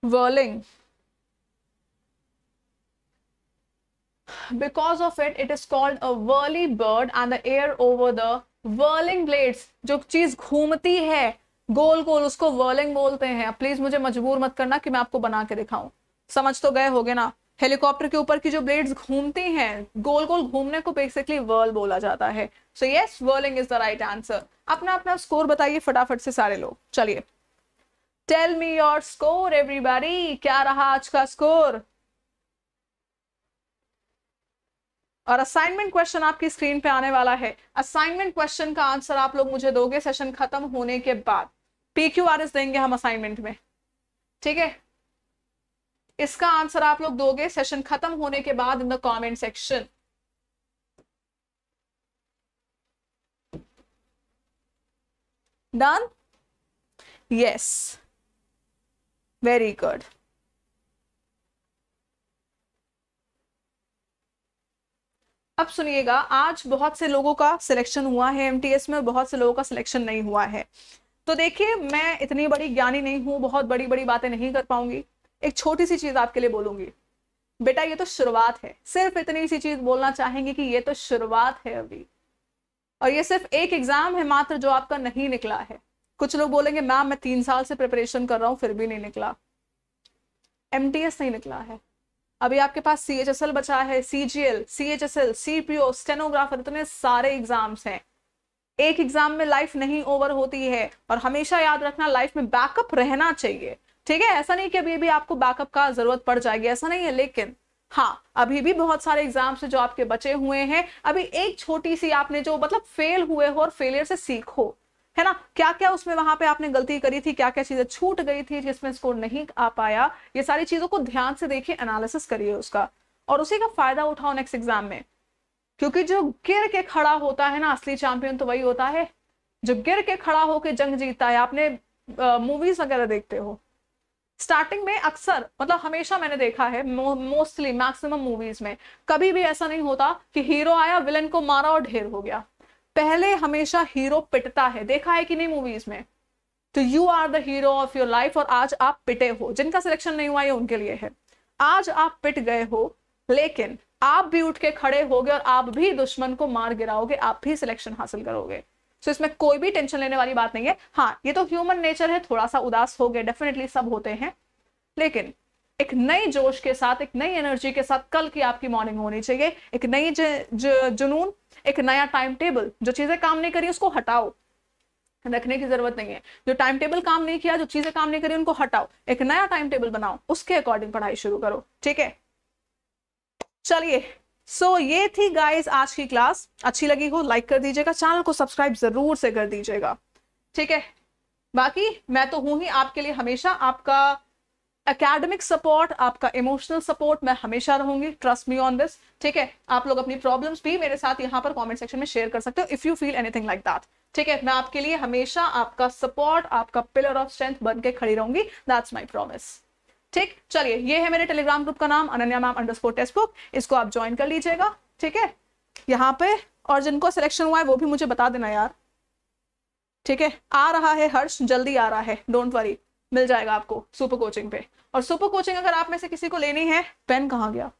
whirling because of it it is called a whirly bird and the air over the whirling blades जो चीज घूमती है गोल गोल उसको whirling बोलते हैं प्लीज मुझे मजबूर मत करना कि मैं आपको बना के दिखाऊं समझ तो गए होगे ना हेलीकॉप्टर के ऊपर की जो ब्लेड्स घूमती हैं गोल गोल घूमने को बेसिकली वर्ल बोला जाता है so yes whirling is the right answer अपना अपना स्कोर बताइए फटाफट से सारे लोग चलिए tell me your score everybody क्या रहा आज का स्कोर और असाइनमेंट क्वेश्चन आपकी स्क्रीन पे आने वाला है असाइनमेंट क्वेश्चन का आंसर आप लोग मुझे दोगे सेशन खत्म होने के बाद पी क्यू आर एस देंगे हम असाइनमेंट में ठीक है इसका आंसर आप लोग दोगे सेशन खत्म होने के बाद in the comment section done yes very good अब सुनिएगा आज बहुत से लोगों का सिलेक्शन हुआ है एमटीएस में बहुत से लोगों का सिलेक्शन नहीं हुआ है तो देखिए मैं इतनी बड़ी ज्ञानी नहीं हूँ बहुत बड़ी बड़ी बातें नहीं कर पाऊंगी एक छोटी सी चीज आपके लिए बोलूंगी बेटा ये तो शुरुआत है सिर्फ इतनी सी चीज बोलना चाहेंगे कि ये तो शुरुआत है अभी और ये सिर्फ एक एग्जाम है मात्र जो आपका नहीं निकला है कुछ लोग बोलेंगे मैम मैं तीन साल से प्रिपरेशन कर रहा हूँ फिर भी नहीं निकला एम नहीं निकला है अभी आपके पास सी एच एस एल बचा है C G L C H S L C P O stenographer इतने सारे एग्जाम्स हैं एक एग्जाम में लाइफ नहीं ओवर होती है और हमेशा याद रखना लाइफ में बैकअप रहना चाहिए ठीक है ऐसा नहीं कि अभी भी आपको बैकअप का जरूरत पड़ जाएगी ऐसा नहीं है लेकिन हाँ अभी भी बहुत सारे एग्जाम्स जो आपके बचे हुए हैं अभी एक छोटी सी आपने जो मतलब फेल हुए हो और फेलियर से सीखो है ना क्या क्या उसमें वहां पे आपने गलती करी थी क्या क्या चीजें छूट गई थी जिसमें स्कोर नहीं आ पाया ये सारी चीजों को ध्यान से देखिए एनालिसिस करिए उसका और उसी का फायदा उठाओ नेक्स्ट एग्जाम में क्योंकि जो गिर के खड़ा होता है ना असली चैंपियन तो वही होता है जो गिर के खड़ा होकर जंग जीतता है आपने मूवीज वगैरह देखते हो स्टार्टिंग में अक्सर मतलब हमेशा मैंने देखा है मोस्टली मैक्सिमम मूवीज में कभी भी ऐसा नहीं होता कि हीरो आया विलन को मारा और ढेर हो गया पहले हमेशा हीरो पिटता है देखा है कि नहीं मूवीज में तो you are the hero of your life और आज आप पिटे हो जिनका सिलेक्शन नहीं हुआ ये उनके लिए है आज आप पिट गए हो लेकिन आप भी उठ के खड़े हो और आप भी दुश्मन को मार गिराओगे आप भी सिलेक्शन हासिल करोगे सो so, इसमें कोई भी टेंशन लेने वाली बात नहीं है हाँ ये तो ह्यूमन नेचर है थोड़ा सा उदास हो गए डेफिनेटली सब होते हैं लेकिन एक नई जोश के साथ एक नई एनर्जी के साथ कल की आपकी मॉर्निंग होनी चाहिए एक नई जुनून एक नया टाइम टेबल जो चीजें काम नहीं करी उसको हटाओ रखने की जरूरत नहीं है जो टाइम टेबल काम नहीं किया जो चीजें काम नहीं करी उनको हटाओ एक नया टाइम टेबल बनाओ उसके अकॉर्डिंग पढ़ाई शुरू करो ठीक है चलिए सो so, ये थी गाइस आज की क्लास अच्छी लगी हो लाइक कर दीजिएगा चैनल को सब्सक्राइब जरूर से कर दीजिएगा ठीक है बाकी मैं तो हूं ही आपके लिए हमेशा आपका एकेडमिक सपोर्ट आपका इमोशनल सपोर्ट मैं हमेशा रहूंगी ट्रस्ट मी ऑन दिस ठीक है आप लोग अपनी प्रॉब्लम्स भी मेरे साथ यहाँ पर कमेंट सेक्शन में शेयर कर सकते हो if you feel anything like that ठीक है मैं आपके लिए हमेशा आपका सपोर्ट आपका पिलर ऑफ स्ट्रेंथ बन के खड़ी रहूंगी दैट्स माई प्रॉमिस ठीक चलिए ये है मेरे टेलीग्राम ग्रुप का नाम Ananya ma'am under sport book इसको आप ज्वाइन कर लीजिएगा ठीक है यहाँ पे और जिनको सिलेक्शन हुआ है वो भी मुझे बता देना यार ठीक है आ रहा है हर्ष जल्दी आ रहा है डोंट वरी मिल जाएगा आपको सुपर कोचिंग पे और सुपर कोचिंग अगर आप में से किसी को लेनी है पेन कहाँ गया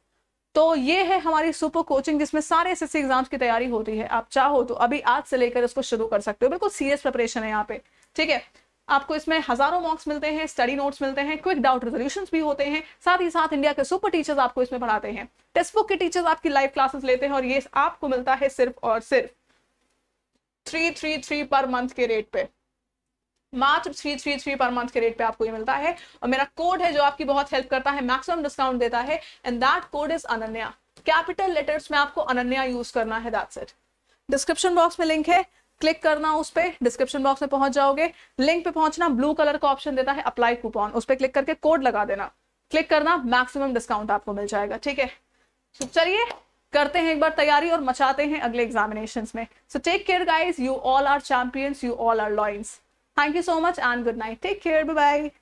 तो ये है हमारी सुपर कोचिंग जिसमें सारे एस एस एग्जाम्स की तैयारी होती है आप चाहो तो अभी आज से लेकर इसको शुरू कर सकते हो बिल्कुल सीरियस प्रिपरेशन है यहाँ पे ठीक है आपको इसमें हजारों मार्क्स मिलते हैं स्टडी नोट्स मिलते हैं क्विक डाउट रेजोल्यूशन भी होते हैं साथ ही साथ इंडिया के सुपर टीचर्स आपको इसमें पढ़ाते हैं टेक्स्ट बुक के टीचर्स आपकी लाइव क्लासेस लेते हैं और ये आपको मिलता है सिर्फ और सिर्फ three three three per month के रेट पे मात्र three three three per month के रेट पे आपको ये मिलता है और मेरा कोड है जो आपकी बहुत हेल्प करता है मैक्सिमम डिस्काउंट देता है and that code is Ananya capital letters में आपको अनन्या यूज करना है दैट्स इट डिस्क्रिप्शन बॉक्स में लिंक है क्लिक करना उस पर डिस्क्रिप्शन बॉक्स में पहुंच जाओगे लिंक पे पहुंचना ब्लू कलर का ऑप्शन देता है अप्लाई कूपन उस पर क्लिक करके कोड लगा देना क्लिक करना मैक्सिमम डिस्काउंट आपको मिल जाएगा ठीक है चलिए करते हैं एक बार तैयारी और मचाते हैं अगले एग्जामिनेशन में so take care guys you all are champions you all are lions Thank you so much and good night. Take care. Bye bye.